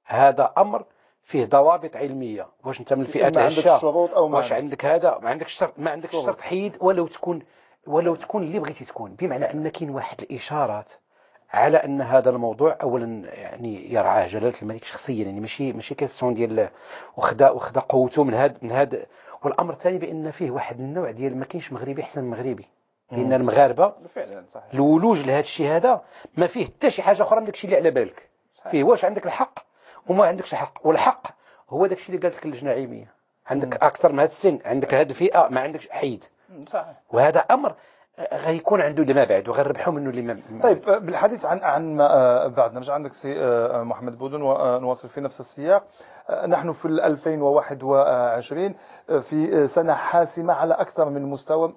هذا امر فيه ضوابط علميه واش انت من الفئات العشاء واش عندك هذا ما عندكش شرط ما عندكش شرط حيد ولو تكون ولو تكون اللي بغيتي تكون بمعنى ان كاين واحد الاشارات على ان هذا الموضوع اولا يعني يرعاه جلاله الملك شخصيا يعني ماشي ماشي كيسيون ديال وخدا وخدا قوته من هاد من هاد والامر الثاني بان فيه واحد النوع ديال ما كاينش مغربي احسن من مغربي لان المغاربه فعلا صحيح الولوج لهذا الشيء هذا ما فيه حتى شي حاجه اخرى من داك الشيء اللي على بالك فيه واش عندك الحق وما عندكش الحق والحق هو داك الشيء اللي قالت لك اللجنه العلميه عندك اكثر من هذا السن عندك هذه الفئه ما عندكش حيد صحيح وهذا امر آه، غيكون عنده لما بعد وغنربحوا منه لما طيب آه، بالحديث عن عن ما آه، بعد نرجع عندك سي محمد بودن ونواصل في نفس السياق نحن في 2021 في سنة حاسمة على أكثر من مستوى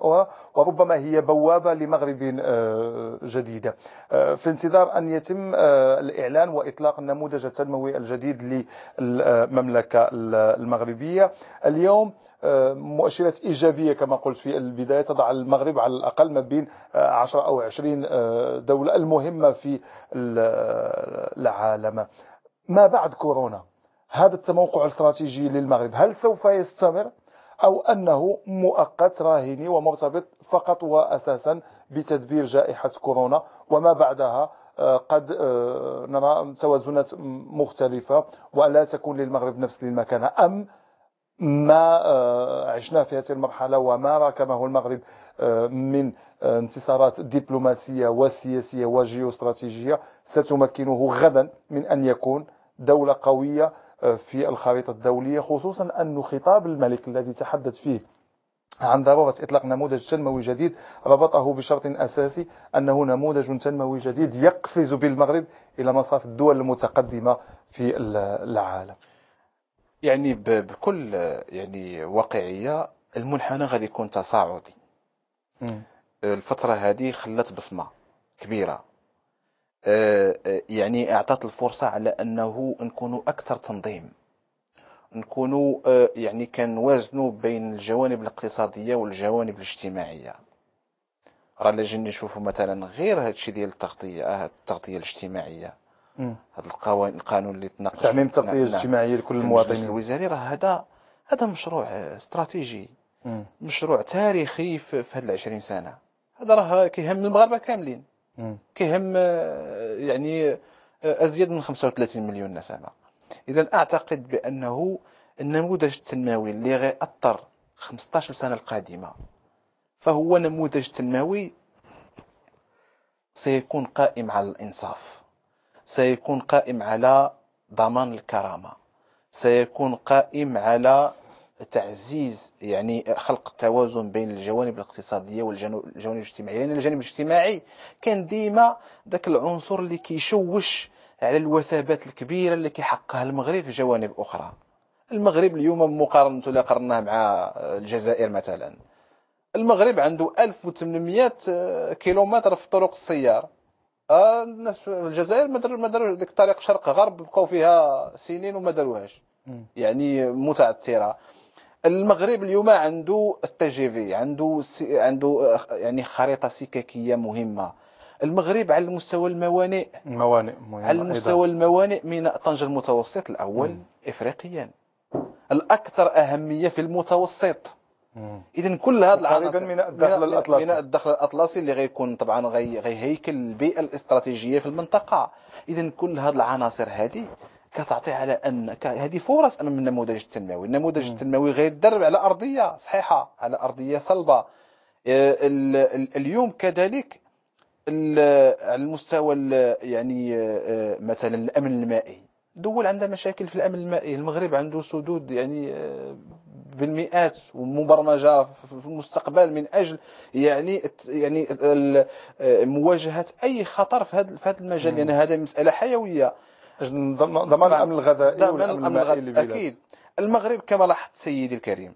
وربما هي بوابة لمغرب جديدة في انتظار أن يتم الإعلان وإطلاق النموذج التنموي الجديد للمملكة المغربية اليوم آه، مؤشرات إيجابية كما قلت في البداية تضع المغرب على الأقل ما بين 10 آه، أو 20 آه، دولة المهمة في العالم ما بعد كورونا هذا التموقع الاستراتيجي للمغرب هل سوف يستمر أو أنه مؤقت راهني ومرتبط فقط وأساسا بتدبير جائحة كورونا وما بعدها قد نرى توازنات مختلفة ولا تكون للمغرب نفس المكانة أم ما آه، عشناه في هذه المرحلة وما راكمه المغرب آه، من آه، انتصارات دبلوماسية وسياسية وجيوستراتيجية ستمكنه غدا من أن يكون دولة قوية في الخريطة الدولية خصوصا أن خطاب الملك الذي تحدث فيه عن ضرورة إطلاق نموذج تنموي جديد ربطه بشرط أساسي أنه نموذج تنموي جديد يقفز بالمغرب إلى مصاف الدول المتقدمة في العالم يعني بكل يعني واقعيه المنحنى غادي يكون تصاعدي الفتره هذه خلات بصمه كبيره آه، آه، يعني اعطت الفرصه على انه نكون اكثر تنظيم نكون آه، يعني كنوازنوا بين الجوانب الاقتصاديه والجوانب الاجتماعيه راه الا نشوفوا مثلا غير هادشي ديال التغطيه التغطيه الاجتماعيه هذا القانون اللي تناقش تعميم التغطيه الاجتماعيه لكل المواطنين المجلس الوزاري راه هذا هذا مشروع استراتيجي مم. مشروع تاريخي في هاد العشرين سنه هذا راه كيهم المغاربه كاملين كيهم آه، يعني آه، ازيد من 35 مليون نسمه اذا اعتقد بانه النموذج التنموي اللي غيأثر 15 سنه القادمه فهو نموذج تنموي سيكون قائم على الانصاف سيكون قائم على ضمان الكرامة سيكون قائم على تعزيز يعني خلق التوازن بين الجوانب الاقتصاديه والجوانب الاجتماعيه لان يعني الجانب الاجتماعي كان ديما ذاك العنصر اللي كيشوش على الوثبات الكبيره اللي كيحققها المغرب في جوانب اخرى المغرب اليوم مقارنه الا قرناه مع الجزائر مثلا المغرب عنده 1800 كيلومتر في طرق السياره آه، الناس في الجزائر ما داروا ما داروا ديك الطريق شرق غرب بقاو فيها سنين وما داروهاش يعني متعثره المغرب اليوم عنده التي جي في عنده عنده آه، يعني خريطه سككيه مهمه المغرب على المستوى الموانئ الموانئ مهمة على المستوى إذا. الموانئ ميناء طنجة المتوسط الأول مم. إفريقيا الأكثر أهمية في المتوسط آه. اذا كل هذا العناصر من الدخل الاطلسي من الدخل الاطلسي اللي غيكون طبعا غي غيهيكل البيئه الاستراتيجيه في المنطقه اذا كل هذه العناصر هذه كتعطي على ان هذه فرص امام النموذج التنموي النموذج التنموي غيدرب على ارضيه صحيحه على ارضيه صلبه آه، اليوم كذلك على المستوى يعني آه، مثلا الامن المائي دول عندها مشاكل في الامن المائي المغرب عنده سدود يعني بالمئات ومبرمجه في المستقبل من اجل يعني يعني مواجهه اي خطر في هذا في هذا المجال لان يعني هذا مساله حيويه ضمان الامن نعم. الغذائي ضمان نعم، الامن الغذائي اكيد المغرب كما لاحظت سيدي الكريم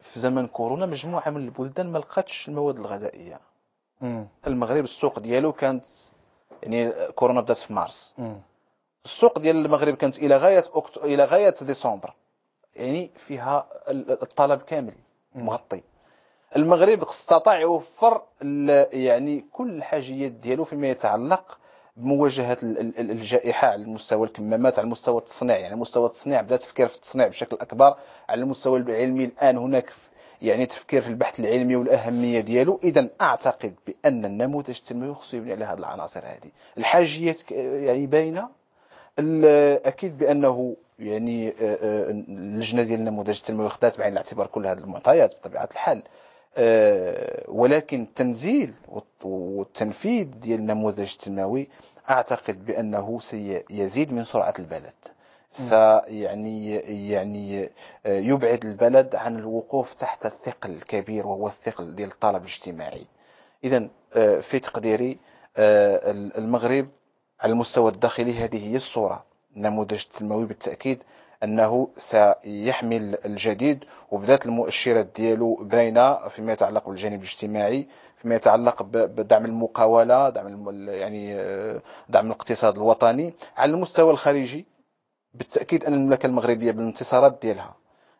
في زمن كورونا مجموعه من البلدان ما لقاتش المواد الغذائيه المغرب السوق ديالو كانت يعني كورونا بدات في مارس السوق ديال المغرب كانت الى غايه أكتو... الى غايه ديسمبر يعني فيها الطلب كامل مغطي المغرب استطاع يوفر يعني كل الحاجيات ديالو فيما يتعلق بمواجهه الجائحه على مستوى الكمامات على مستوى التصنيع يعني مستوى التصنيع بدا تفكير في التصنيع بشكل اكبر على المستوى العلمي الان هناك يعني تفكير في البحث العلمي والاهميه ديالو اذا اعتقد بان النموذج التنموي خصو يبني على هذه العناصر هذه الحاجيات يعني باينه اكيد بانه يعني آه، آه، اللجنه ديال نموذج التنموي خدات بعين الاعتبار كل هذه المعطيات بطبيعه الحال آه، ولكن التنزيل والتنفيذ ديال النموذج التنموي اعتقد بانه سيزيد من سرعه البلد سيعني يعني, يعني، يبعد البلد عن الوقوف تحت الثقل الكبير وهو الثقل ديال الطلب الاجتماعي اذا في تقديري المغرب على المستوى الداخلي هذه هي الصوره نموذج التنموي بالتاكيد انه سيحمل الجديد وبدات المؤشرات ديالو باينه فيما يتعلق بالجانب الاجتماعي فيما يتعلق بدعم المقاوله دعم يعني آه، دعم الاقتصاد الوطني على المستوى الخارجي بالتاكيد ان المملكه المغربيه بالانتصارات ديالها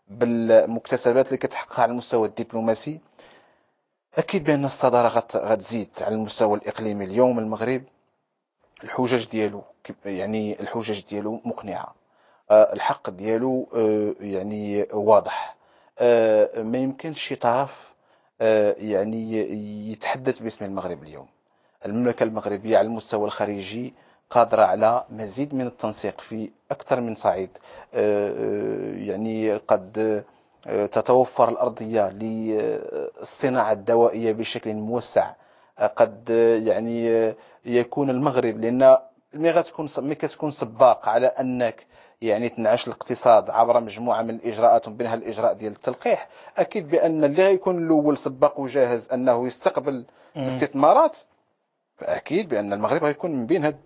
بالمكتسبات اللي كتحققها على المستوى الدبلوماسي اكيد بان الصداره غتزيد على المستوى الاقليمي اليوم المغرب الحجج ديالو يعني الحجج ديالو مقنعه آه، الحق ديالو آه، يعني واضح آه، ما يمكنش شي طرف يعني يتحدث باسم المغرب اليوم المملكه المغربيه على المستوى الخارجي قادرة على مزيد من التنسيق في أكثر من صعيد يعني قد تتوفر الأرضية للصناعة الدوائية بشكل موسع قد يعني يكون المغرب لأن ملي غتكون ملي كتكون سباق على انك يعني تنعش الاقتصاد عبر مجموعه من الاجراءات من بينها الاجراء ديال التلقيح اكيد بان اللي غيكون الاول سباق وجاهز انه يستقبل الاستثمارات فاكيد بان المغرب غيكون من بين هاد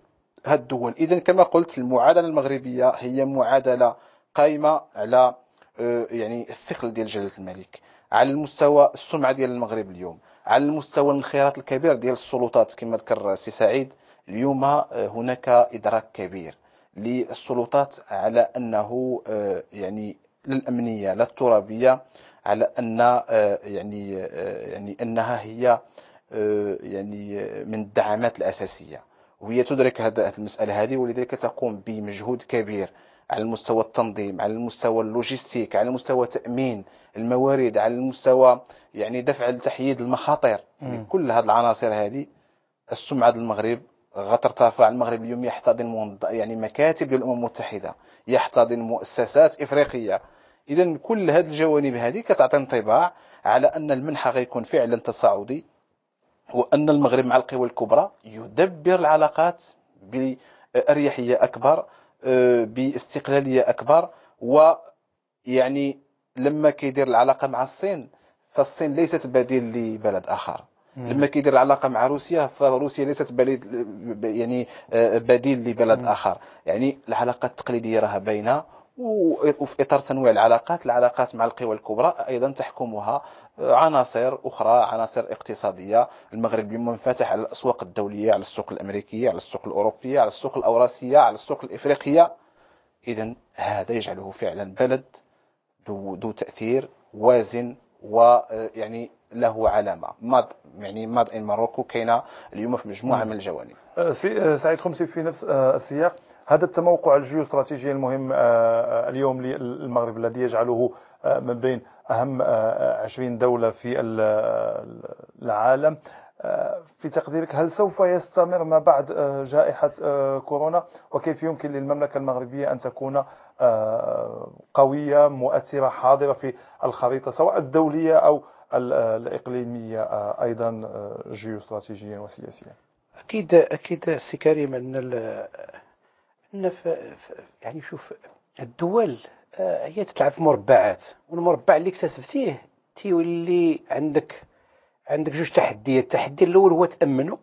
هاد الدول اذا كما قلت المعادله المغربيه هي معادله قائمه على آه، يعني الثقل ديال جلاله الملك على المستوى السمعه ديال المغرب اليوم على المستوى الانخراط الكبير ديال السلطات كما ذكر سي سعيد اليوم آه، هناك إدراك كبير للسلطات على أنه آه، يعني لا الأمنية لا الترابية على أن آه، يعني يعني أنها هي يعني من الدعامات الأساسية وهي تدرك هذه المسألة هذه ولذلك تقوم بمجهود كبير على المستوى التنظيم على المستوى اللوجستيك على مستوى تامين الموارد على المستوى يعني دفع لتحييد المخاطر يعني كل هذه العناصر هذه السمعه المغرب غترتفع المغرب اليوم يحتضن يعني مكاتب ديال الامم المتحده يحتضن مؤسسات افريقيه اذا كل هذه الجوانب هذه كتعطي انطباع على ان المنحه غيكون فعلا تصاعدي وان المغرب مع القوى الكبرى يدبر العلاقات باريحيه اكبر آه، باستقلاليه اكبر ويعني لما كيدير العلاقه مع الصين فالصين ليست بديل لبلد اخر لما كيدير العلاقه مع روسيا فروسيا ليست بلد يعني آه، بديل لبلد اخر يعني العلاقات التقليديه راها باينه وفي اطار تنويع العلاقات العلاقات مع القوى الكبرى ايضا تحكمها آه، عناصر اخرى عناصر اقتصاديه المغرب منفتح على الاسواق الدوليه على السوق الامريكيه على السوق الاوروبيه على السوق الاوراسيه على السوق الافريقيه اذا هذا يجعله فعلا بلد ذو تاثير وازن ويعني آه، له علامه ماض يعني ماد ان ماروكو كاينه اليوم في مجموعه من الجوانب أه، أه، سعيد خمسي في نفس أه، السياق هذا التموقع الجيوستراتيجي المهم اليوم للمغرب الذي يجعله من بين اهم 20 دوله في العالم في تقديرك هل سوف يستمر ما بعد جائحة كورونا وكيف يمكن للمملكة المغربية أن تكون قوية مؤثرة حاضرة في الخريطة سواء الدولية أو الإقليمية آه، أيضا آه، جيوستراتيجيا وسياسيا أكيد أكيد السي كريم أن أن يعني شوف الدول آه، هي تلعب في مربعات والمربع اللي اكتسبتيه تيولي عندك عندك جوج تحديات التحدي الاول هو تامنه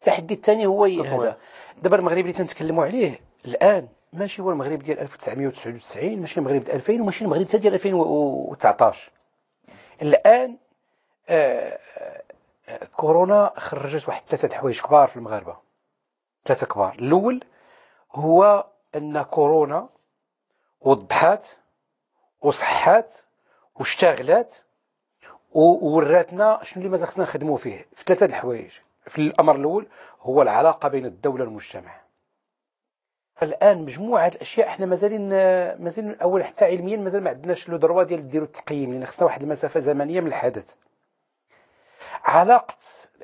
التحدي الثاني هو هذا دابا المغرب اللي تنتكلموا عليه الان ماشي هو المغرب ديال 1999 ماشي المغرب ديال 2000 وماشي المغرب حتى ديال 2019 الان آه، آه، كورونا خرجت واحد ثلاثه حوايج كبار في المغاربه ثلاثه كبار الاول هو ان كورونا وضحات وصحات واشتغلات ووراتنا شنو اللي مازال خصنا نخدموا فيه في ثلاثه الحوايج في الامر الاول هو العلاقه بين الدوله والمجتمع الان مجموعه الاشياء احنا مازالين مازالين اول حتى علميا مازال ما عندناش لو دروا ديال ديروا التقييم لان خصنا واحد المسافه زمنيه من الحدث علاقه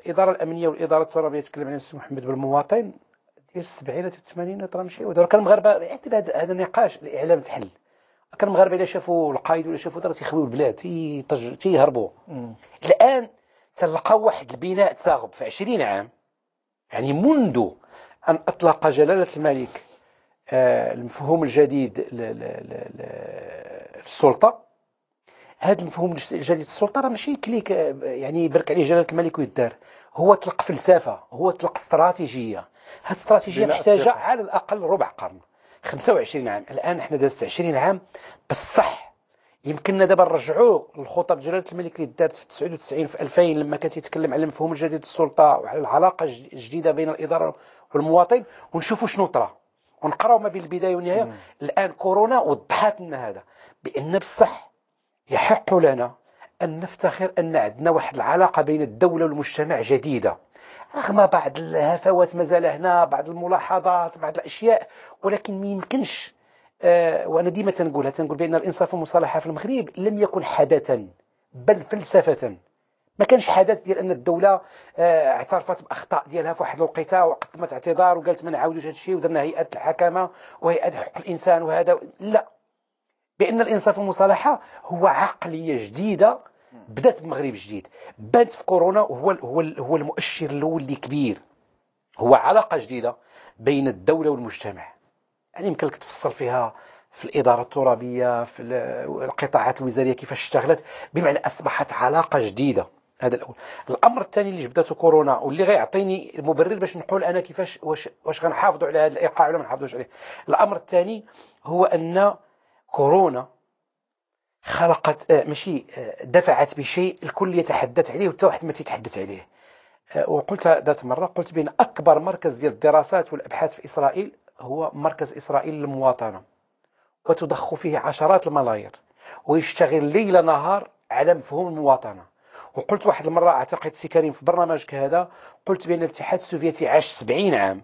الاداره الامنيه والاداره الترابيه تكلم عليها السي محمد بالمواطن ديال السبعينات والثمانينات راه ماشي كان المغاربه هذا النقاش الاعلام تحل كان المغاربه الا شافوا القايد ولا شافوا راه تيخويو البلاد تيطج تيهربوا الان تلقاو واحد البناء تساغب في 20 عام يعني منذ ان اطلق جلاله الملك آه، المفهوم الجديد للسلطه هذا المفهوم جلية السلطة راه ماشي كليك يعني برك عليه جلالة الملك ويدار هو طلق فلسفة هو طلق استراتيجية هاد الاستراتيجية محتاجة على الأقل ربع قرن 25 عام الآن احنا دازت 20 عام بصح يمكننا دابا نرجعوا للخطب جلاله الملك اللي دارت في 99 في 2000 لما كان تيتكلم على المفهوم الجديد للسلطه وعلى العلاقه الجديده بين الاداره والمواطن ونشوفوا شنو طرا ونقراو ما بين البدايه والنهايه الان كورونا وضحت لنا هذا بان بصح يحق لنا أن نفتخر أن عندنا واحد العلاقة بين الدولة والمجتمع جديدة رغم بعض الهفوات مازال هنا بعض الملاحظات بعض الأشياء ولكن ما يمكنش آه وأنا ديما تنقولها تنقول بأن الإنصاف والمصالحة في المغرب لم يكن حدثا بل فلسفة ما كانش حدث ديال ان الدوله آه، اعترفت باخطاء ديالها في واحد الوقيته وقدمت اعتذار وقالت ما نعاودوش هذا الشيء ودرنا هيئه الحكامه وهيئه حقوق الانسان وهذا لا بان الانصاف والمصالحه هو عقليه جديده بدات في المغرب الجديد بانت في كورونا هو هو هو المؤشر الاول اللي كبير هو علاقه جديده بين الدوله والمجتمع يعني يمكن لك تفصل فيها في الاداره الترابيه في القطاعات الوزاريه كيفاش اشتغلت بمعنى اصبحت علاقه جديده هذا الاول الامر الثاني اللي جبدته كورونا واللي غيعطيني المبرر باش نقول انا كيفاش واش واش غنحافظوا على هذا الايقاع ولا ما نحافظوش عليه الامر الثاني هو ان كورونا خلقت آه، ماشي آه، دفعت بشيء الكل يتحدث عليه وحتى واحد ما تيتحدث عليه آه، وقلت ذات مره قلت بان اكبر مركز ديال الدراسات والابحاث في اسرائيل هو مركز اسرائيل للمواطنه وتضخ فيه عشرات الملايير ويشتغل ليل نهار على مفهوم المواطنه وقلت واحد المره اعتقد سي كريم في برنامجك هذا قلت بان الاتحاد السوفيتي عاش 70 عام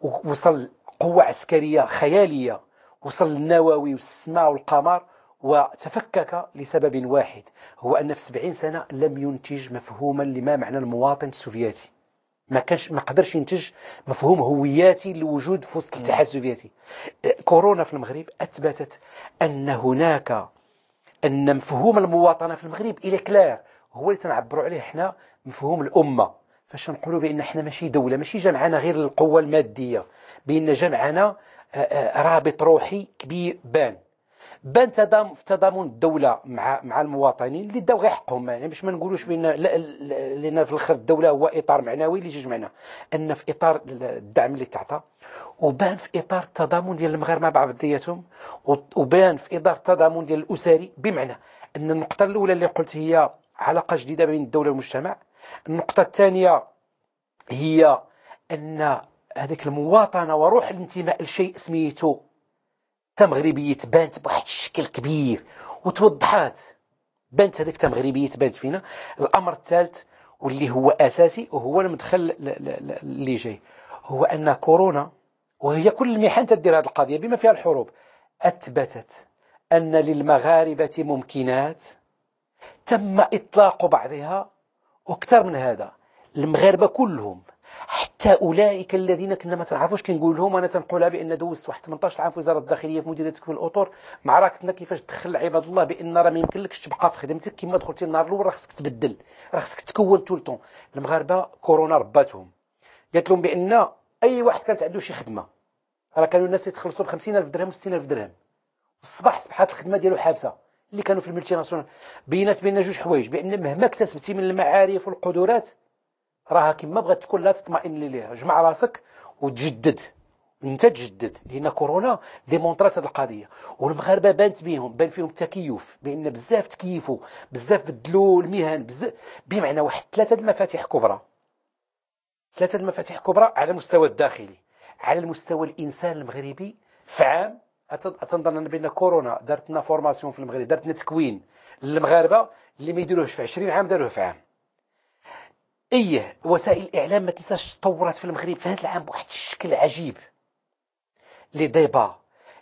ووصل قوه عسكريه خياليه وصل النووي والسماء والقمر وتفكك لسبب واحد هو أن في 70 سنة لم ينتج مفهوما لما معنى المواطن السوفيتي ما كانش ما قدرش ينتج مفهوم هوياتي لوجود في وسط الاتحاد السوفيتي كورونا في المغرب اثبتت ان هناك ان مفهوم المواطنه في المغرب الى كلار هو اللي تنعبروا عليه احنا مفهوم الامه فاش نقولوا بان احنا ماشي دوله ماشي جمعنا غير القوه الماديه بان جمعنا رابط روحي كبير بان بان تضامن الدوله مع مع المواطنين اللي داو غير حقهم يعني باش ما نقولوش بان لان في الاخر الدوله هو اطار معنوي اللي يجمعنا ان في اطار الدعم اللي تعطى وبان في اطار التضامن ديال المغاربه مع بعضياتهم وبان في اطار التضامن ديال الاسري بمعنى ان النقطه الاولى اللي قلت هي علاقه جديده بين الدوله والمجتمع النقطه الثانيه هي ان هذيك المواطنه وروح الانتماء لشيء سميتو تمغربيه بانت بواحد الشكل كبير وتوضحات بانت هذيك تمغربيه بانت فينا الامر الثالث واللي هو اساسي وهو المدخل اللي جاي هو ان كورونا وهي كل المحن تدير هذه القضيه بما فيها الحروب اثبتت ان للمغاربه ممكنات تم اطلاق بعضها واكثر من هذا المغاربه كلهم حتى اولئك الذين كنا ما تنعرفوش كنقول لهم انا تنقولها بان دوزت واحد 18 عام في وزاره الداخليه في مديريه تكوين الاطر معركتنا كيفاش تدخل عباد الله بان راه ما يمكنلكش تبقى في خدمتك كما دخلتي النهار الاول راه خصك تبدل راه خصك تكون طول طون المغاربه كورونا رباتهم قالت لهم بان اي واحد كانت عنده شي خدمه راه كانوا الناس يتخلصوا ب 50000 درهم و 60000 درهم في الصباح صبحات الخدمه ديالو حابسه اللي كانوا في الملتي ناسيونال بينات بين جوج حوايج بان مهما اكتسبتي من المعارف والقدرات راها كيما بغات تكون لا تطمئن ليها جمع راسك وتجدد انت تجدد لان كورونا ديمونطرات هذه القضيه والمغاربه بانت بهم بان فيهم التكيف بان بزاف تكيفوا بزاف بدلوا المهن بزاف بمعنى واحد ثلاثه المفاتيح كبرى ثلاثه المفاتيح كبرى على المستوى الداخلي على المستوى الانسان المغربي في عام تنظن ان بان كورونا دارت لنا فورماسيون في المغرب دارت لنا تكوين للمغاربه اللي ما يديروهش في 20 عام داروه في عام ايه وسائل الاعلام ما تنساش تطورت في المغرب في هذا العام بواحد الشكل عجيب لي ديبا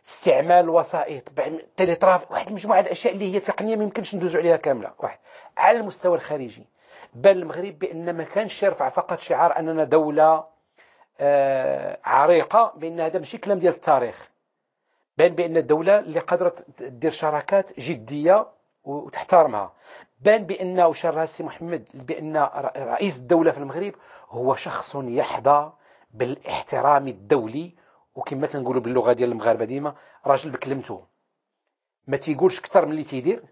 استعمال الوسائط تيليتراف واحد المجموعه الاشياء اللي هي تقنيه ما يمكنش ندوزو عليها كامله واحد على المستوى الخارجي بل المغرب بان ما كانش يرفع فقط شعار اننا دوله آه عريقه بان هذا ماشي كلام ديال التاريخ بان بان الدوله اللي قدرت دير شراكات جديه وتحترمها بان بانه وشرها السي محمد بان رئيس الدوله في المغرب هو شخص يحظى بالاحترام الدولي وكما تنقولوا باللغه ديال المغاربه ديما راجل بكلمته ما تيقولش اكثر من اللي تيدير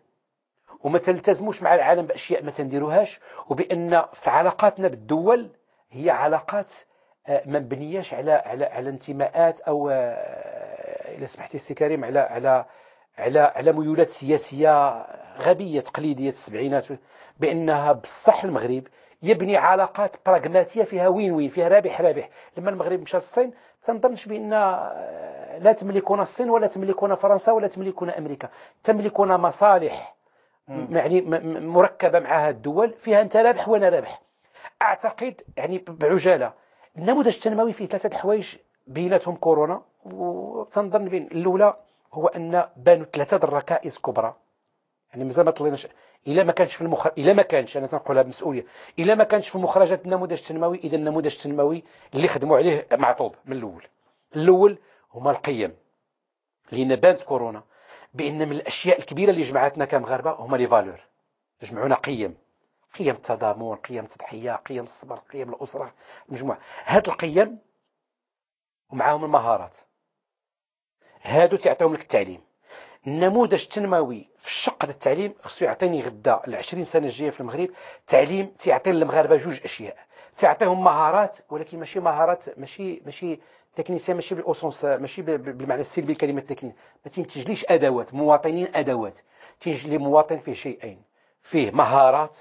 وما تلتزموش مع العالم باشياء ما تنديروهاش وبان في علاقاتنا بالدول هي علاقات آه، ما مبنياش على على على انتماءات او الى آه، سمحتي السي كريم على على على على ميولات سياسيه غبيه تقليديه السبعينات بانها بصح المغرب يبني علاقات براغماتيه فيها وين وين فيها رابح رابح لما المغرب مشى للصين تنظنش بان آه، لا تملكنا الصين ولا تملكنا فرنسا ولا تملكنا امريكا تملكنا مصالح يعني مركبه مع هذه الدول فيها انت رابح وانا رابح اعتقد يعني بعجاله النموذج التنموي فيه ثلاثه حوايج بيناتهم كورونا وتنظن بين الاولى هو ان بانوا ثلاثه الركائز كبرى يعني مازال ما طليناش الا ما كانش في المخرج الا ما كانش انا تنقولها بمسؤوليه الا ما كانش في مخرجات النموذج التنموي اذا النموذج التنموي اللي خدموا عليه معطوب من الاول الاول هما القيم لان بانت كورونا بان من الاشياء الكبيره اللي جمعتنا كمغاربه هما لي فالور جمعونا قيم قيم التضامن قيم التضحيه قيم الصبر قيم الاسره مجموعه هاد القيم ومعاهم المهارات هادو تيعطيهم لك التعليم النموذج التنموي في الشق ديال التعليم خصو يعطيني غدا ال 20 سنه الجايه في المغرب تعليم تيعطي للمغاربه جوج اشياء تيعطيهم مهارات ولكن ماشي مهارات ماشي ماشي تكنيسيان ماشي بالاوسونس ماشي بالمعنى السلبي لكلمه تكنيك ما تنتجليش ادوات مواطنين ادوات تنتج لي مواطن فيه شيئين فيه مهارات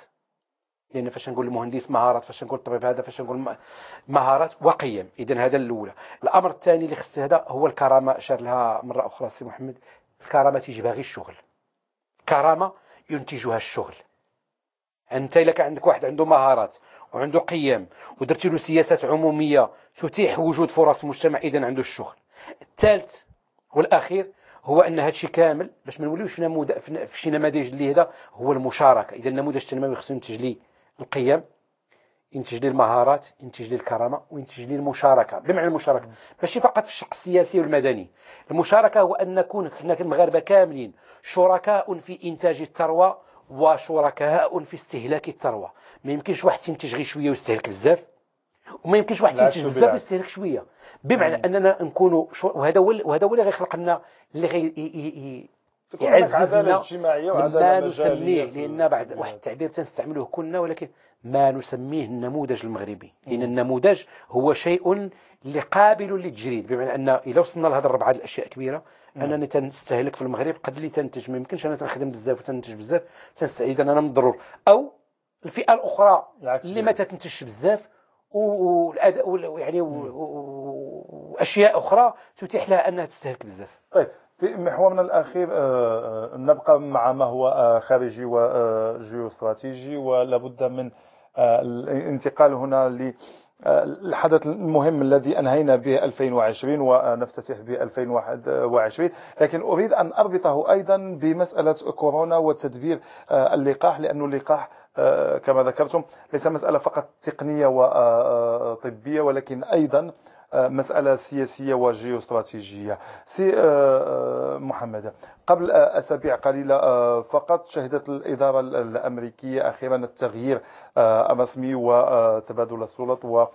لان يعني فاش نقول المهندس مهارات فاش نقول الطبيب هذا فاش نقول مهارات وقيم اذا هذا الاولى الامر الثاني اللي خص هذا هو الكرامه اشار لها مره اخرى سي محمد الكرامه تيجيبها غير الشغل كرامه ينتجها الشغل انت الا كان عندك واحد عنده مهارات وعنده قيم ودرت له سياسات عموميه تتيح وجود فرص في المجتمع اذا عنده الشغل الثالث والاخير هو ان هذا الشيء كامل باش ما نوليوش في شي نماذج اللي هذا هو المشاركه اذا النموذج التنموي خصو ينتج ليه القيم ينتج لي المهارات ينتج لي الكرامه وينتج لي المشاركه بمعنى المشاركه ماشي فقط في الشق السياسي والمدني المشاركه هو ان نكون حنا المغاربه كاملين شركاء في انتاج الثروه وشركاء في استهلاك الثروه ما يمكنش واحد ينتج غير شويه ويستهلك بزاف وما يمكنش واحد ينتج بزاف ويستهلك شويه بمعنى مم. اننا نكونوا وهذا هو وهذا هو اللي غيخلق لنا اللي غي يعززنا عداله اجتماعيه وعداله ما نسميه لان بعد واحد التعبير تنستعمله كنا ولكن ما نسميه النموذج المغربي لان النموذج هو شيء اللي قابل للتجريد بمعنى ان الى وصلنا لهذا الربعه الاشياء كبيره انني تنستهلك في المغرب قد لي تنتج ما يمكنش انا تنخدم بزاف وتنتج بزاف تنستعيد انا من الضرور او الفئه الاخرى اللي ما تنتجش بزاف والاداء يعني واشياء اخرى تتيح لها انها تستهلك بزاف طيب في محورنا الأخير آه، آه، نبقى مع ما هو آه، خارجي وجيوستراتيجي ولابد من الانتقال هنا ل الحدث المهم الذي انهينا به 2020 ونفتتح به 2021 لكن اريد ان اربطه ايضا بمساله كورونا وتدبير اللقاح لانه اللقاح كما ذكرتم ليس مساله فقط تقنيه وطبيه ولكن ايضا مسألة سياسية وجيوستراتيجية سي آه، آه، محمد قبل آه، أسابيع قليلة فقط شهدت الإدارة الأمريكية أخيرا التغيير الرسمي وتبادل السلطات و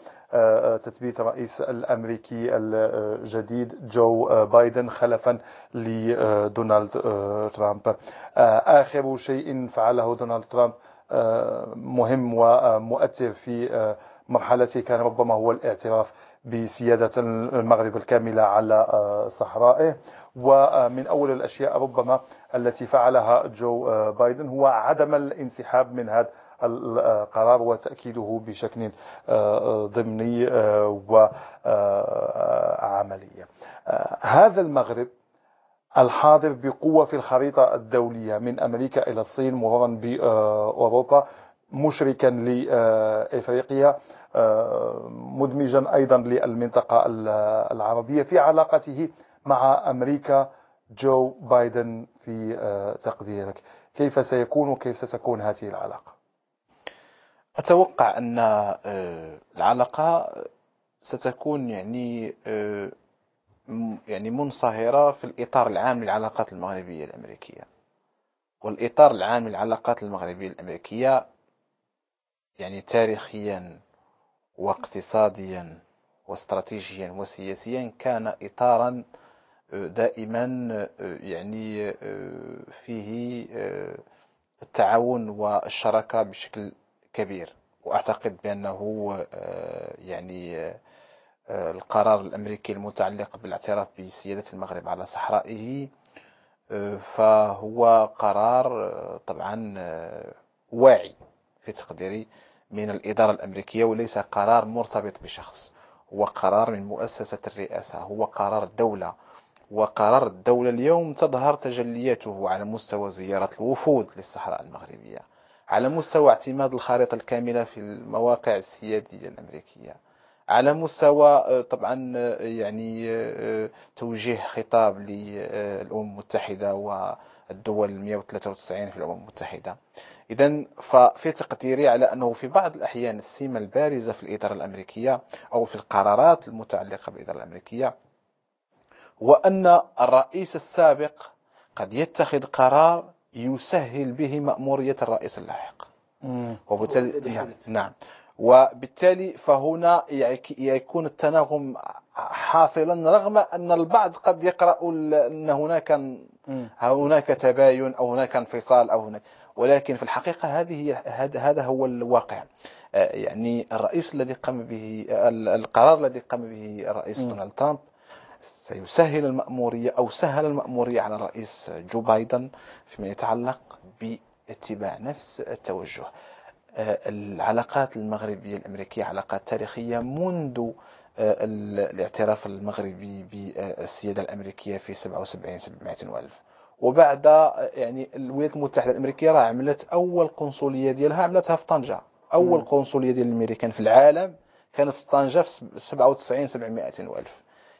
تثبيت الرئيس الامريكي الجديد جو بايدن خلفا لدونالد ترامب اخر شيء فعله دونالد ترامب مهم ومؤثر في مرحلته كان ربما هو الاعتراف بسيادة المغرب الكاملة على آه، صحرائه ومن أول الأشياء ربما التي فعلها جو آه، بايدن هو عدم الانسحاب من هذا القرار وتأكيده بشكل آه، ضمني وعملي هذا المغرب الحاضر بقوة في الخريطة الدولية من أمريكا إلى الصين مرورا بأوروبا مشركا لإفريقيا آه، مدمجا أيضا للمنطقة العربية في علاقته مع أمريكا جو بايدن في آه، تقديرك كيف سيكون وكيف ستكون هذه العلاقة أتوقع أن آه، العلاقة ستكون يعني يعني منصهرة في الإطار العام للعلاقات المغربية الأمريكية والإطار العام للعلاقات المغربية الأمريكية يعني تاريخيا واقتصاديا واستراتيجيا وسياسيا كان إطارا آه، دائما آه، آه، يعني فيه التعاون والشراكة بشكل كبير وأعتقد بأنه يعني القرار الأمريكي المتعلق بالاعتراف بسيادة المغرب على صحرائه فهو قرار طبعا واعي في تقديري من الإدارة الأمريكية وليس قرار مرتبط بشخص هو قرار من مؤسسة الرئاسة هو قرار الدولة وقرار الدولة اليوم تظهر تجلياته على مستوى زيارة الوفود للصحراء المغربية على مستوى اعتماد الخريطة الكاملة في المواقع السيادية الأمريكية على مستوى آه، طبعا آه، يعني آه، توجيه خطاب للأمم المتحدة والدول 193 في الأمم المتحدة إذا ففي تقديري على أنه في بعض الأحيان السمة البارزة في الإدارة الأمريكية أو في القرارات المتعلقة بالإدارة الأمريكية هو أن الرئيس السابق قد يتخذ قرار يسهل به مأمورية الرئيس اللاحق وبالتالي نعم, نعم وبالتالي فهنا يكون التناغم حاصلا رغم ان البعض قد يقرا ان هناك هناك تباين او هناك انفصال او هناك ولكن في الحقيقة هذه هذا هو الواقع آه، يعني الرئيس الذي قام به آه، القرار الذي قام به الرئيس م. دونالد ترامب سيسهل المأمورية أو سهل المأمورية على الرئيس جو بايدن فيما يتعلق باتباع نفس التوجه آه، العلاقات المغربية الأمريكية علاقات تاريخية منذ الاعتراف المغربي بالسيادة الأمريكية في 77 700 وألف وبعد يعني الولايات المتحده الامريكيه راه عملت اول قنصليه ديالها عملتها في طنجه اول قنصليه ديال الامريكان في العالم كانت في طنجه في 97 700 الف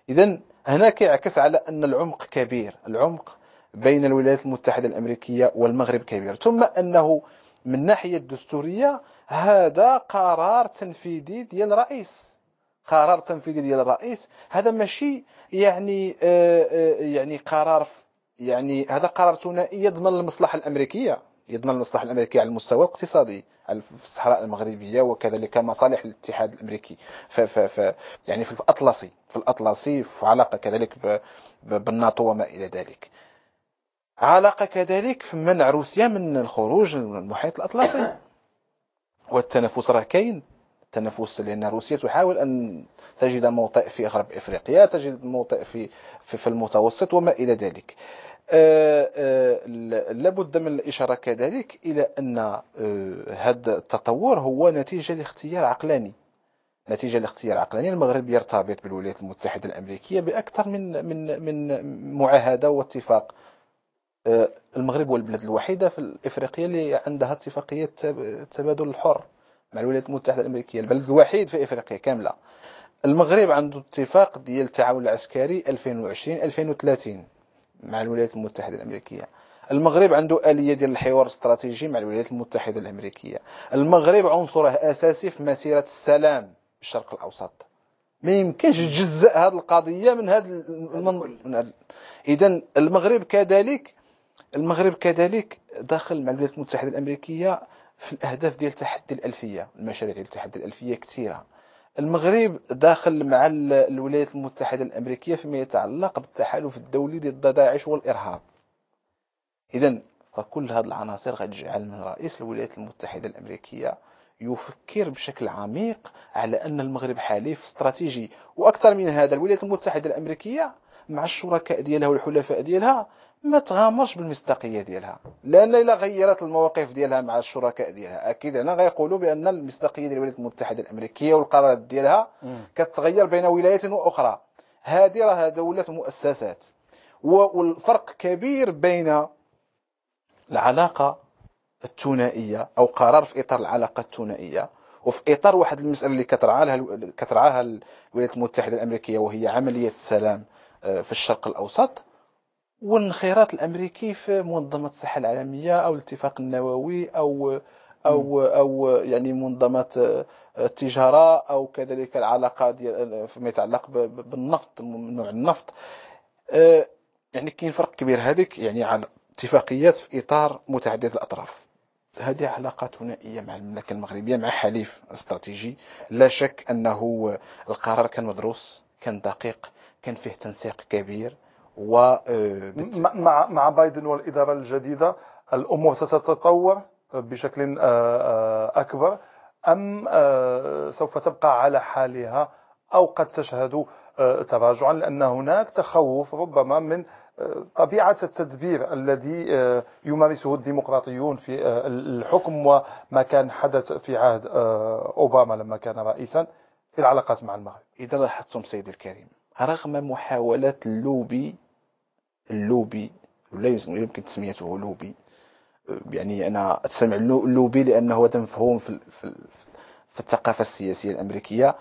اذا هنا كيعكس على ان العمق كبير العمق بين الولايات المتحده الامريكيه والمغرب كبير ثم انه من الناحيه الدستوريه هذا قرار تنفيذي ديال الرئيس قرار تنفيذي ديال الرئيس هذا ماشي يعني آآ آه، آآ آه، يعني قرار يعني هذا قرار ثنائي يضمن المصلحة الأمريكية يضمن المصلحة الأمريكية على المستوى الاقتصادي في الصحراء المغربية وكذلك مصالح الاتحاد الأمريكي ف ف ف يعني في الأطلسي في الأطلسي في علاقة كذلك بالناتو وما إلى ذلك علاقة كذلك في منع روسيا من الخروج من المحيط الأطلسي والتنافس راه كاين التنافس لان روسيا تحاول ان تجد موطئ في غرب افريقيا تجد موطئ في في, في المتوسط وما الى ذلك آه، آه، لابد من الإشارة كذلك إلى أن آه، هذا التطور هو نتيجة لاختيار عقلاني نتيجة لاختيار عقلاني المغرب يرتبط بالولايات المتحدة الأمريكية بأكثر من من من معاهدة واتفاق المغرب هو البلد الوحيدة في الإفريقية اللي عندها اتفاقية التبادل الحر مع الولايات المتحدة الأمريكية البلد الوحيد في إفريقيا كاملة المغرب عنده اتفاق ديال التعاون العسكري 2020 2030 مع الولايات المتحدة الأمريكية المغرب عنده آلية ديال الحوار الاستراتيجي مع الولايات المتحدة الأمريكية المغرب عنصره أساسي في مسيرة السلام في الشرق الأوسط ما يمكنش تجزأ هذه القضية من هذا المن... من إذا المغرب كذلك المغرب كذلك داخل مع الولايات المتحدة الأمريكية في الأهداف ديال تحدي الألفية المشاريع ديال تحدي الألفية كثيرة المغرب داخل مع الولايات المتحدة الأمريكية فيما يتعلق بالتحالف الدولي ضد داعش والإرهاب إذا فكل هذه العناصر غتجعل من رئيس الولايات المتحدة الأمريكية يفكر بشكل عميق على أن المغرب حليف استراتيجي وأكثر من هذا الولايات المتحدة الأمريكية مع الشركاء ديالها والحلفاء ديالها ما تغامرش بالمصداقيه ديالها لان الا غيرت المواقف ديالها مع الشركاء ديالها اكيد هنا غيقولوا بان المصداقيه ديال الولايات المتحده الامريكيه والقرارات ديالها كتغير بين ولايه واخرى هذه راه دوله مؤسسات والفرق كبير بين العلاقه الثنائيه او قرار في اطار العلاقه الثنائيه وفي اطار واحد المساله اللي كترعاها كترعاها الولايات المتحده الامريكيه وهي عمليه السلام في الشرق الأوسط والانخراط الامريكي في منظمه الصحه العالميه او الاتفاق النووي او او او يعني منظمه آه، التجاره او كذلك العلاقه ديال آه، فيما يتعلق بالنفط نوع النفط آه، يعني كاين فرق كبير هذيك يعني على اتفاقيات في اطار متعدد الاطراف هذه علاقة ثنائية مع المملكة المغربية مع حليف استراتيجي لا شك أنه القرار كان مدروس كان دقيق كان فيه تنسيق كبير و آه، مع مع بايدن والاداره الجديده الامور ستتطور بشكل آه، آه، اكبر ام سوف تبقى على حالها او قد تشهد تراجعا لان هناك تخوف ربما من طبيعه التدبير الذي يمارسه الديمقراطيون في الحكم وما كان حدث في عهد اوباما لما كان رئيسا في العلاقات مع المغرب. اذا لاحظتم سيدي الكريم رغم محاولات اللوبي اللوبي لا يمكن تسميته لوبي أه، يعني انا استمع اللوبي لانه هذا مفهوم في, في, في الثقافه السياسيه الامريكيه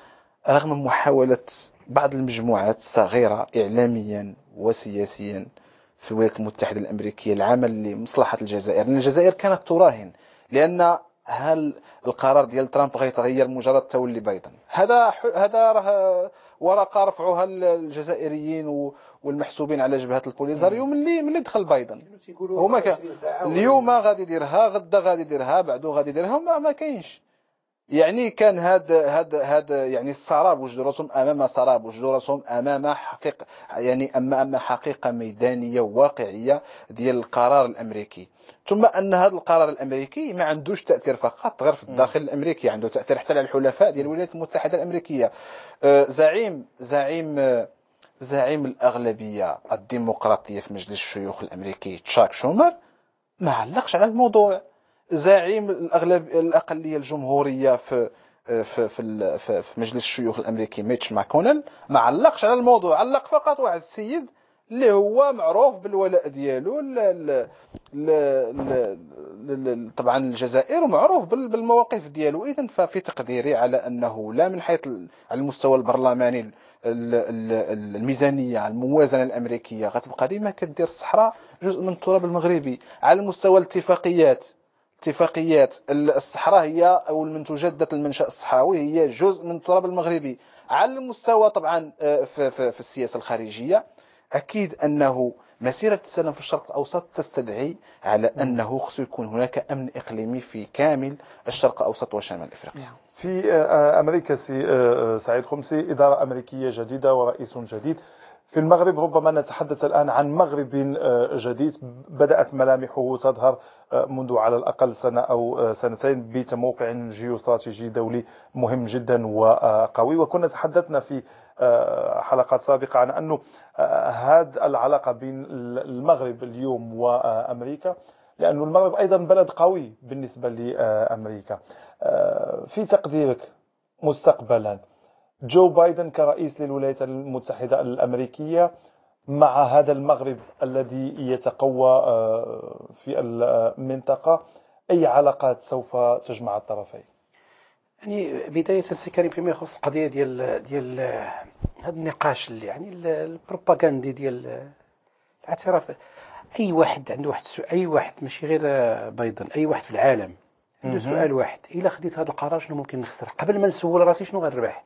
رغم محاوله بعض المجموعات الصغيره اعلاميا وسياسيا في الولايات المتحده الامريكيه العمل لمصلحه الجزائر لان الجزائر كانت تراهن لان هل القرار ديال ترامب غيتغير مجرد تولي بايدن هذا هذا راه ورقه رفعوها الجزائريين والمحسوبين على جبهه البوليزاريو ملي ملي دخل بايدن هما اليوم غادي يديرها غدا غادي يديرها بعدو غادي يديرها ما كاينش يعني كان هاد هاد هاد يعني السراب وجدوا راسهم امام سراب وجدوا راسهم امام حقيقه يعني اما اما حقيقه ميدانيه واقعيه ديال القرار الامريكي ثم ان هذا القرار الامريكي ما عندوش تاثير فقط غير في الداخل الامريكي عنده تاثير حتى على الحلفاء ديال الولايات المتحده الامريكيه أه، زعيم زعيم زعيم الاغلبيه الديمقراطيه في مجلس الشيوخ الامريكي تشاك شومر ما علقش على الموضوع زعيم الاغلب الاقليه الجمهوريه في في في في مجلس الشيوخ الامريكي ميتش ماكونن ما علقش على الموضوع علق فقط واحد السيد اللي هو معروف بالولاء ديالو طبعا الجزائر ومعروف بالمواقف ديالو اذا ففي تقديري على انه لا من حيث على المستوى البرلماني الميزانيه الموازنه الامريكيه غتبقى ديما كدير الصحراء جزء من التراب المغربي على مستوى الاتفاقيات اتفاقيات الصحراء هي او المنتوجات ذات المنشا الصحراوي هي جزء من التراب المغربي على المستوى طبعا آه، في, في, في السياسه الخارجيه اكيد انه مسيره السلام في الشرق الاوسط تستدعي على نعم. انه خصو يكون هناك امن اقليمي في كامل الشرق الاوسط وشمال افريقيا نعم. في آه، آه، امريكا سعيد خمسي اداره امريكيه جديده ورئيس جديد في المغرب ربما نتحدث الآن عن مغرب آه، جديد بدأت ملامحه تظهر آه، منذ على الأقل سنة أو آه، سنتين بتموقع جيوستراتيجي دولي مهم جدا وقوي وكنا تحدثنا في حلقات سابقة عن أنه هذه العلاقة بين المغرب اليوم وأمريكا لأن المغرب أيضا بلد قوي بالنسبة لأمريكا في تقديرك مستقبلا جو بايدن كرئيس للولايات المتحدة الأمريكية مع هذا المغرب الذي يتقوى آه، في المنطقة أي علاقات سوف تجمع الطرفين؟ يعني بداية السي فيما يخص القضية ديال ديال هذا آه، النقاش اللي يعني البروباغاندي ديال آه، الاعتراف أي واحد عنده واحد السؤال أي واحد ماشي غير بايدن أي واحد في العالم عنده سؤال واحد إلا خديت هذا القرار شنو ممكن نخسر قبل ما نسول راسي شنو غنربح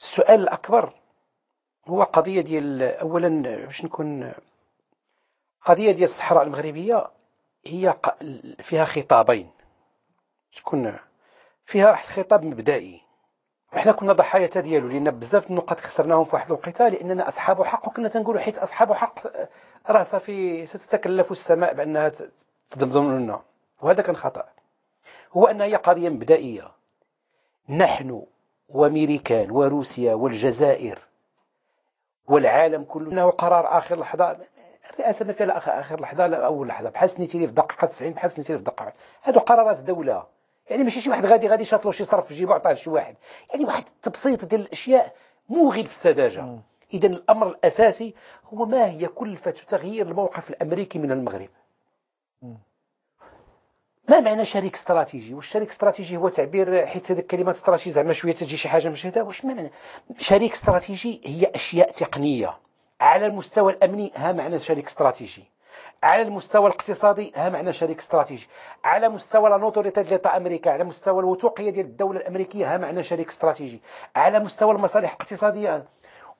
السؤال الأكبر هو قضية ديال أولا باش نكون قضية ديال الصحراء المغربية هي فيها خطابين تكون فيها واحد خطاب مبدئي وحنا كنا ضحايا تا ديالو لان بزاف النقط خسرناهم في واحد الوقيته لاننا اصحاب حق وكنا تنقولوا حيت اصحاب حق راه صافي ستتكلف السماء بانها تضمضم لنا وهذا كان خطا هو انها هي قضيه مبدئيه نحن وامريكان وروسيا والجزائر والعالم كله انه قرار اخر لحظه الرئاسه ما فيها اخر لحظه لا اول لحظه بحال سنيتي في دقه 90 بحال سنيتي في دقه هادو قرارات دوله يعني ماشي شي واحد غادي غادي شاط له شي صرف في جيبه عطاه لشي واحد يعني واحد التبسيط ديال الاشياء موغل في السذاجه اذا الامر الاساسي هو ما هي كلفه تغيير الموقف الامريكي من المغرب م. ما معنى شريك استراتيجي والشريك الاستراتيجي هو تعبير حيت هذيك كلمه استراتيجي زعما شويه تجي شي حاجه مش هذا واش معنى شريك استراتيجي هي اشياء تقنيه على المستوى الامني ها معنى شريك استراتيجي على المستوى الاقتصادي ها معنى شريك استراتيجي على مستوى لا نوتوريتي ديال امريكا على مستوى الوثوقيه ديال الدوله الامريكيه ها معنى شريك استراتيجي على مستوى المصالح الاقتصاديه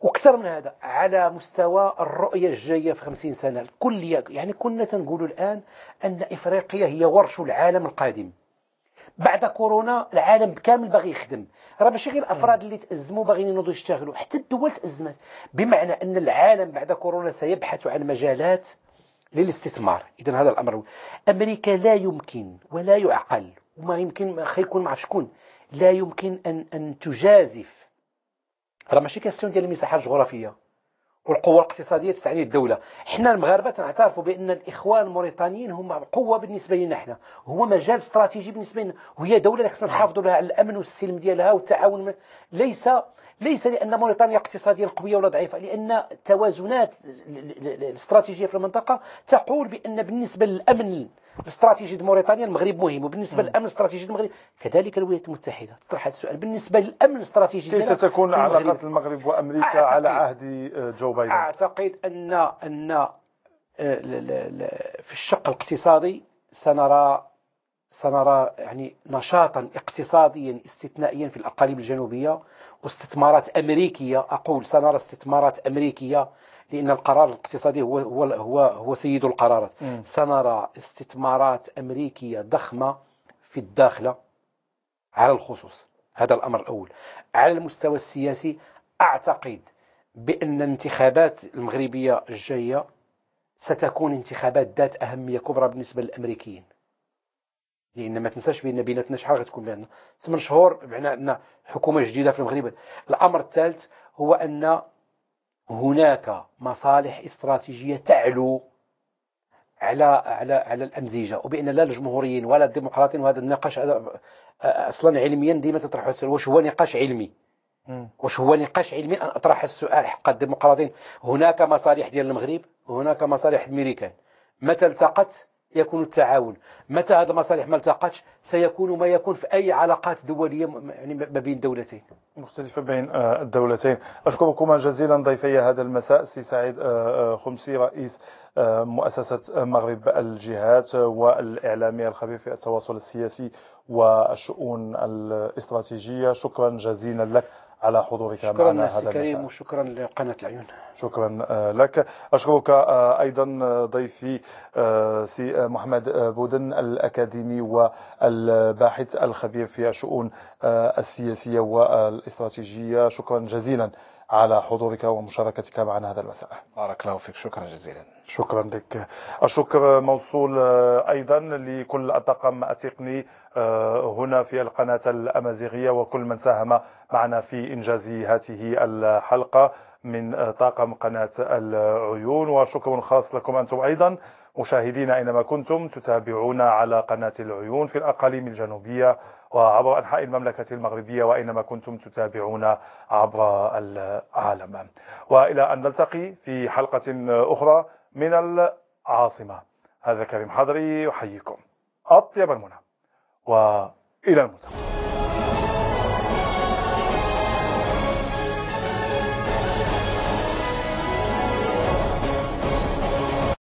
واكثر من هذا على مستوى الرؤيه الجايه في 50 سنه الكليه يعني كنا تنقولوا الان ان افريقيا هي ورش العالم القادم بعد كورونا العالم كامل باغي يخدم راه ماشي غير الافراد اللي تازموا باغيين ينوضوا يشتغلوا حتى الدول تازمت بمعنى ان العالم بعد كورونا سيبحث عن مجالات للاستثمار اذا هذا الامر امريكا لا يمكن ولا يعقل وما يمكن ما يكون ما شكون لا يمكن ان ان تجازف راه ماشي كاستيون ديال المساحه الجغرافيه والقوه الاقتصاديه تستعنيه الدوله حنا المغاربه نعترفوا بان الاخوان الموريتانيين هما قوه بالنسبه لنا حنا هو مجال استراتيجي بالنسبه لنا وهي دوله اللي خصنا نحافظوا لها على الامن والسلم ديالها والتعاون ليس ليس لأن موريتانيا اقتصاديا قوية ولا ضعيفة لأن التوازنات الاستراتيجية في المنطقة تقول بأن بالنسبة للأمن الاستراتيجي ديال موريتانيا المغرب مهم وبالنسبه للامن الاستراتيجي المغرب كذلك الولايات المتحده تطرح هذا السؤال بالنسبه للامن الاستراتيجي كيف ستكون علاقه المغرب وامريكا على عهد آه، جو بايدن اعتقد ان ان آه، في الشق الاقتصادي سنرى سنرى يعني نشاطا اقتصاديا استثنائيا في الاقاليم الجنوبيه واستثمارات أمريكية أقول سنرى استثمارات أمريكية لأن القرار الاقتصادي هو هو هو, هو سيد القرارات م. سنرى استثمارات أمريكية ضخمة في الداخلة على الخصوص هذا الأمر الأول على المستوى السياسي أعتقد بأن الانتخابات المغربية الجاية ستكون انتخابات ذات أهمية كبرى بالنسبة للأمريكيين لان ما تنساش بان بيناتنا شحال غتكون بيناتنا 8 شهور بمعنى ان حكومه جديده في المغرب الامر الثالث هو ان هناك مصالح استراتيجيه تعلو على على على الامزجه وبان لا الجمهوريين ولا الديمقراطيين وهذا النقاش آه، اصلا علميا ديما تطرح السؤال واش هو نقاش علمي واش هو نقاش علمي ان اطرح السؤال حق الديمقراطيين هناك مصالح ديال المغرب وهناك مصالح الميريكان متى التقت يكون التعاون متى هذه المصالح ما التقتش سيكون ما يكون في أي علاقات دولية يعني ما بين دولتين مختلفة بين آه، الدولتين أشكركما جزيلا ضيفي هذا المساء سي سعيد آه، آه، خمسي رئيس مؤسسة مغرب الجهات والإعلامي الخبير في التواصل السياسي والشؤون الاستراتيجية شكرا جزيلا لك على حضورك معنا هذا مساء شكرا كريم وشكرا لقناة العيون شكرا آه، لك أشكرك آه، أيضا آه، ضيفي سي محمد بودن الأكاديمي والباحث الخبير في الشؤون السياسية والاستراتيجية شكرا جزيلا على حضورك ومشاركتك معنا هذا المساء بارك الله فيك شكرا جزيلا شكرا لك الشكر موصول أيضا لكل الطاقم التقني آه، هنا في القناة الأمازيغية وكل من ساهم معنا في إنجاز هذه الحلقة من آه، طاقم قناة العيون وشكر خاص لكم أنتم أيضا مشاهدينا أينما كنتم تتابعونا على قناة العيون في الأقاليم الجنوبية وعبر أنحاء المملكة المغربية وأينما كنتم تتابعونا عبر العالم وإلى أن نلتقي في حلقة أخرى من العاصمة هذا كريم حضري يحييكم أطيب المنى وإلى الملتقى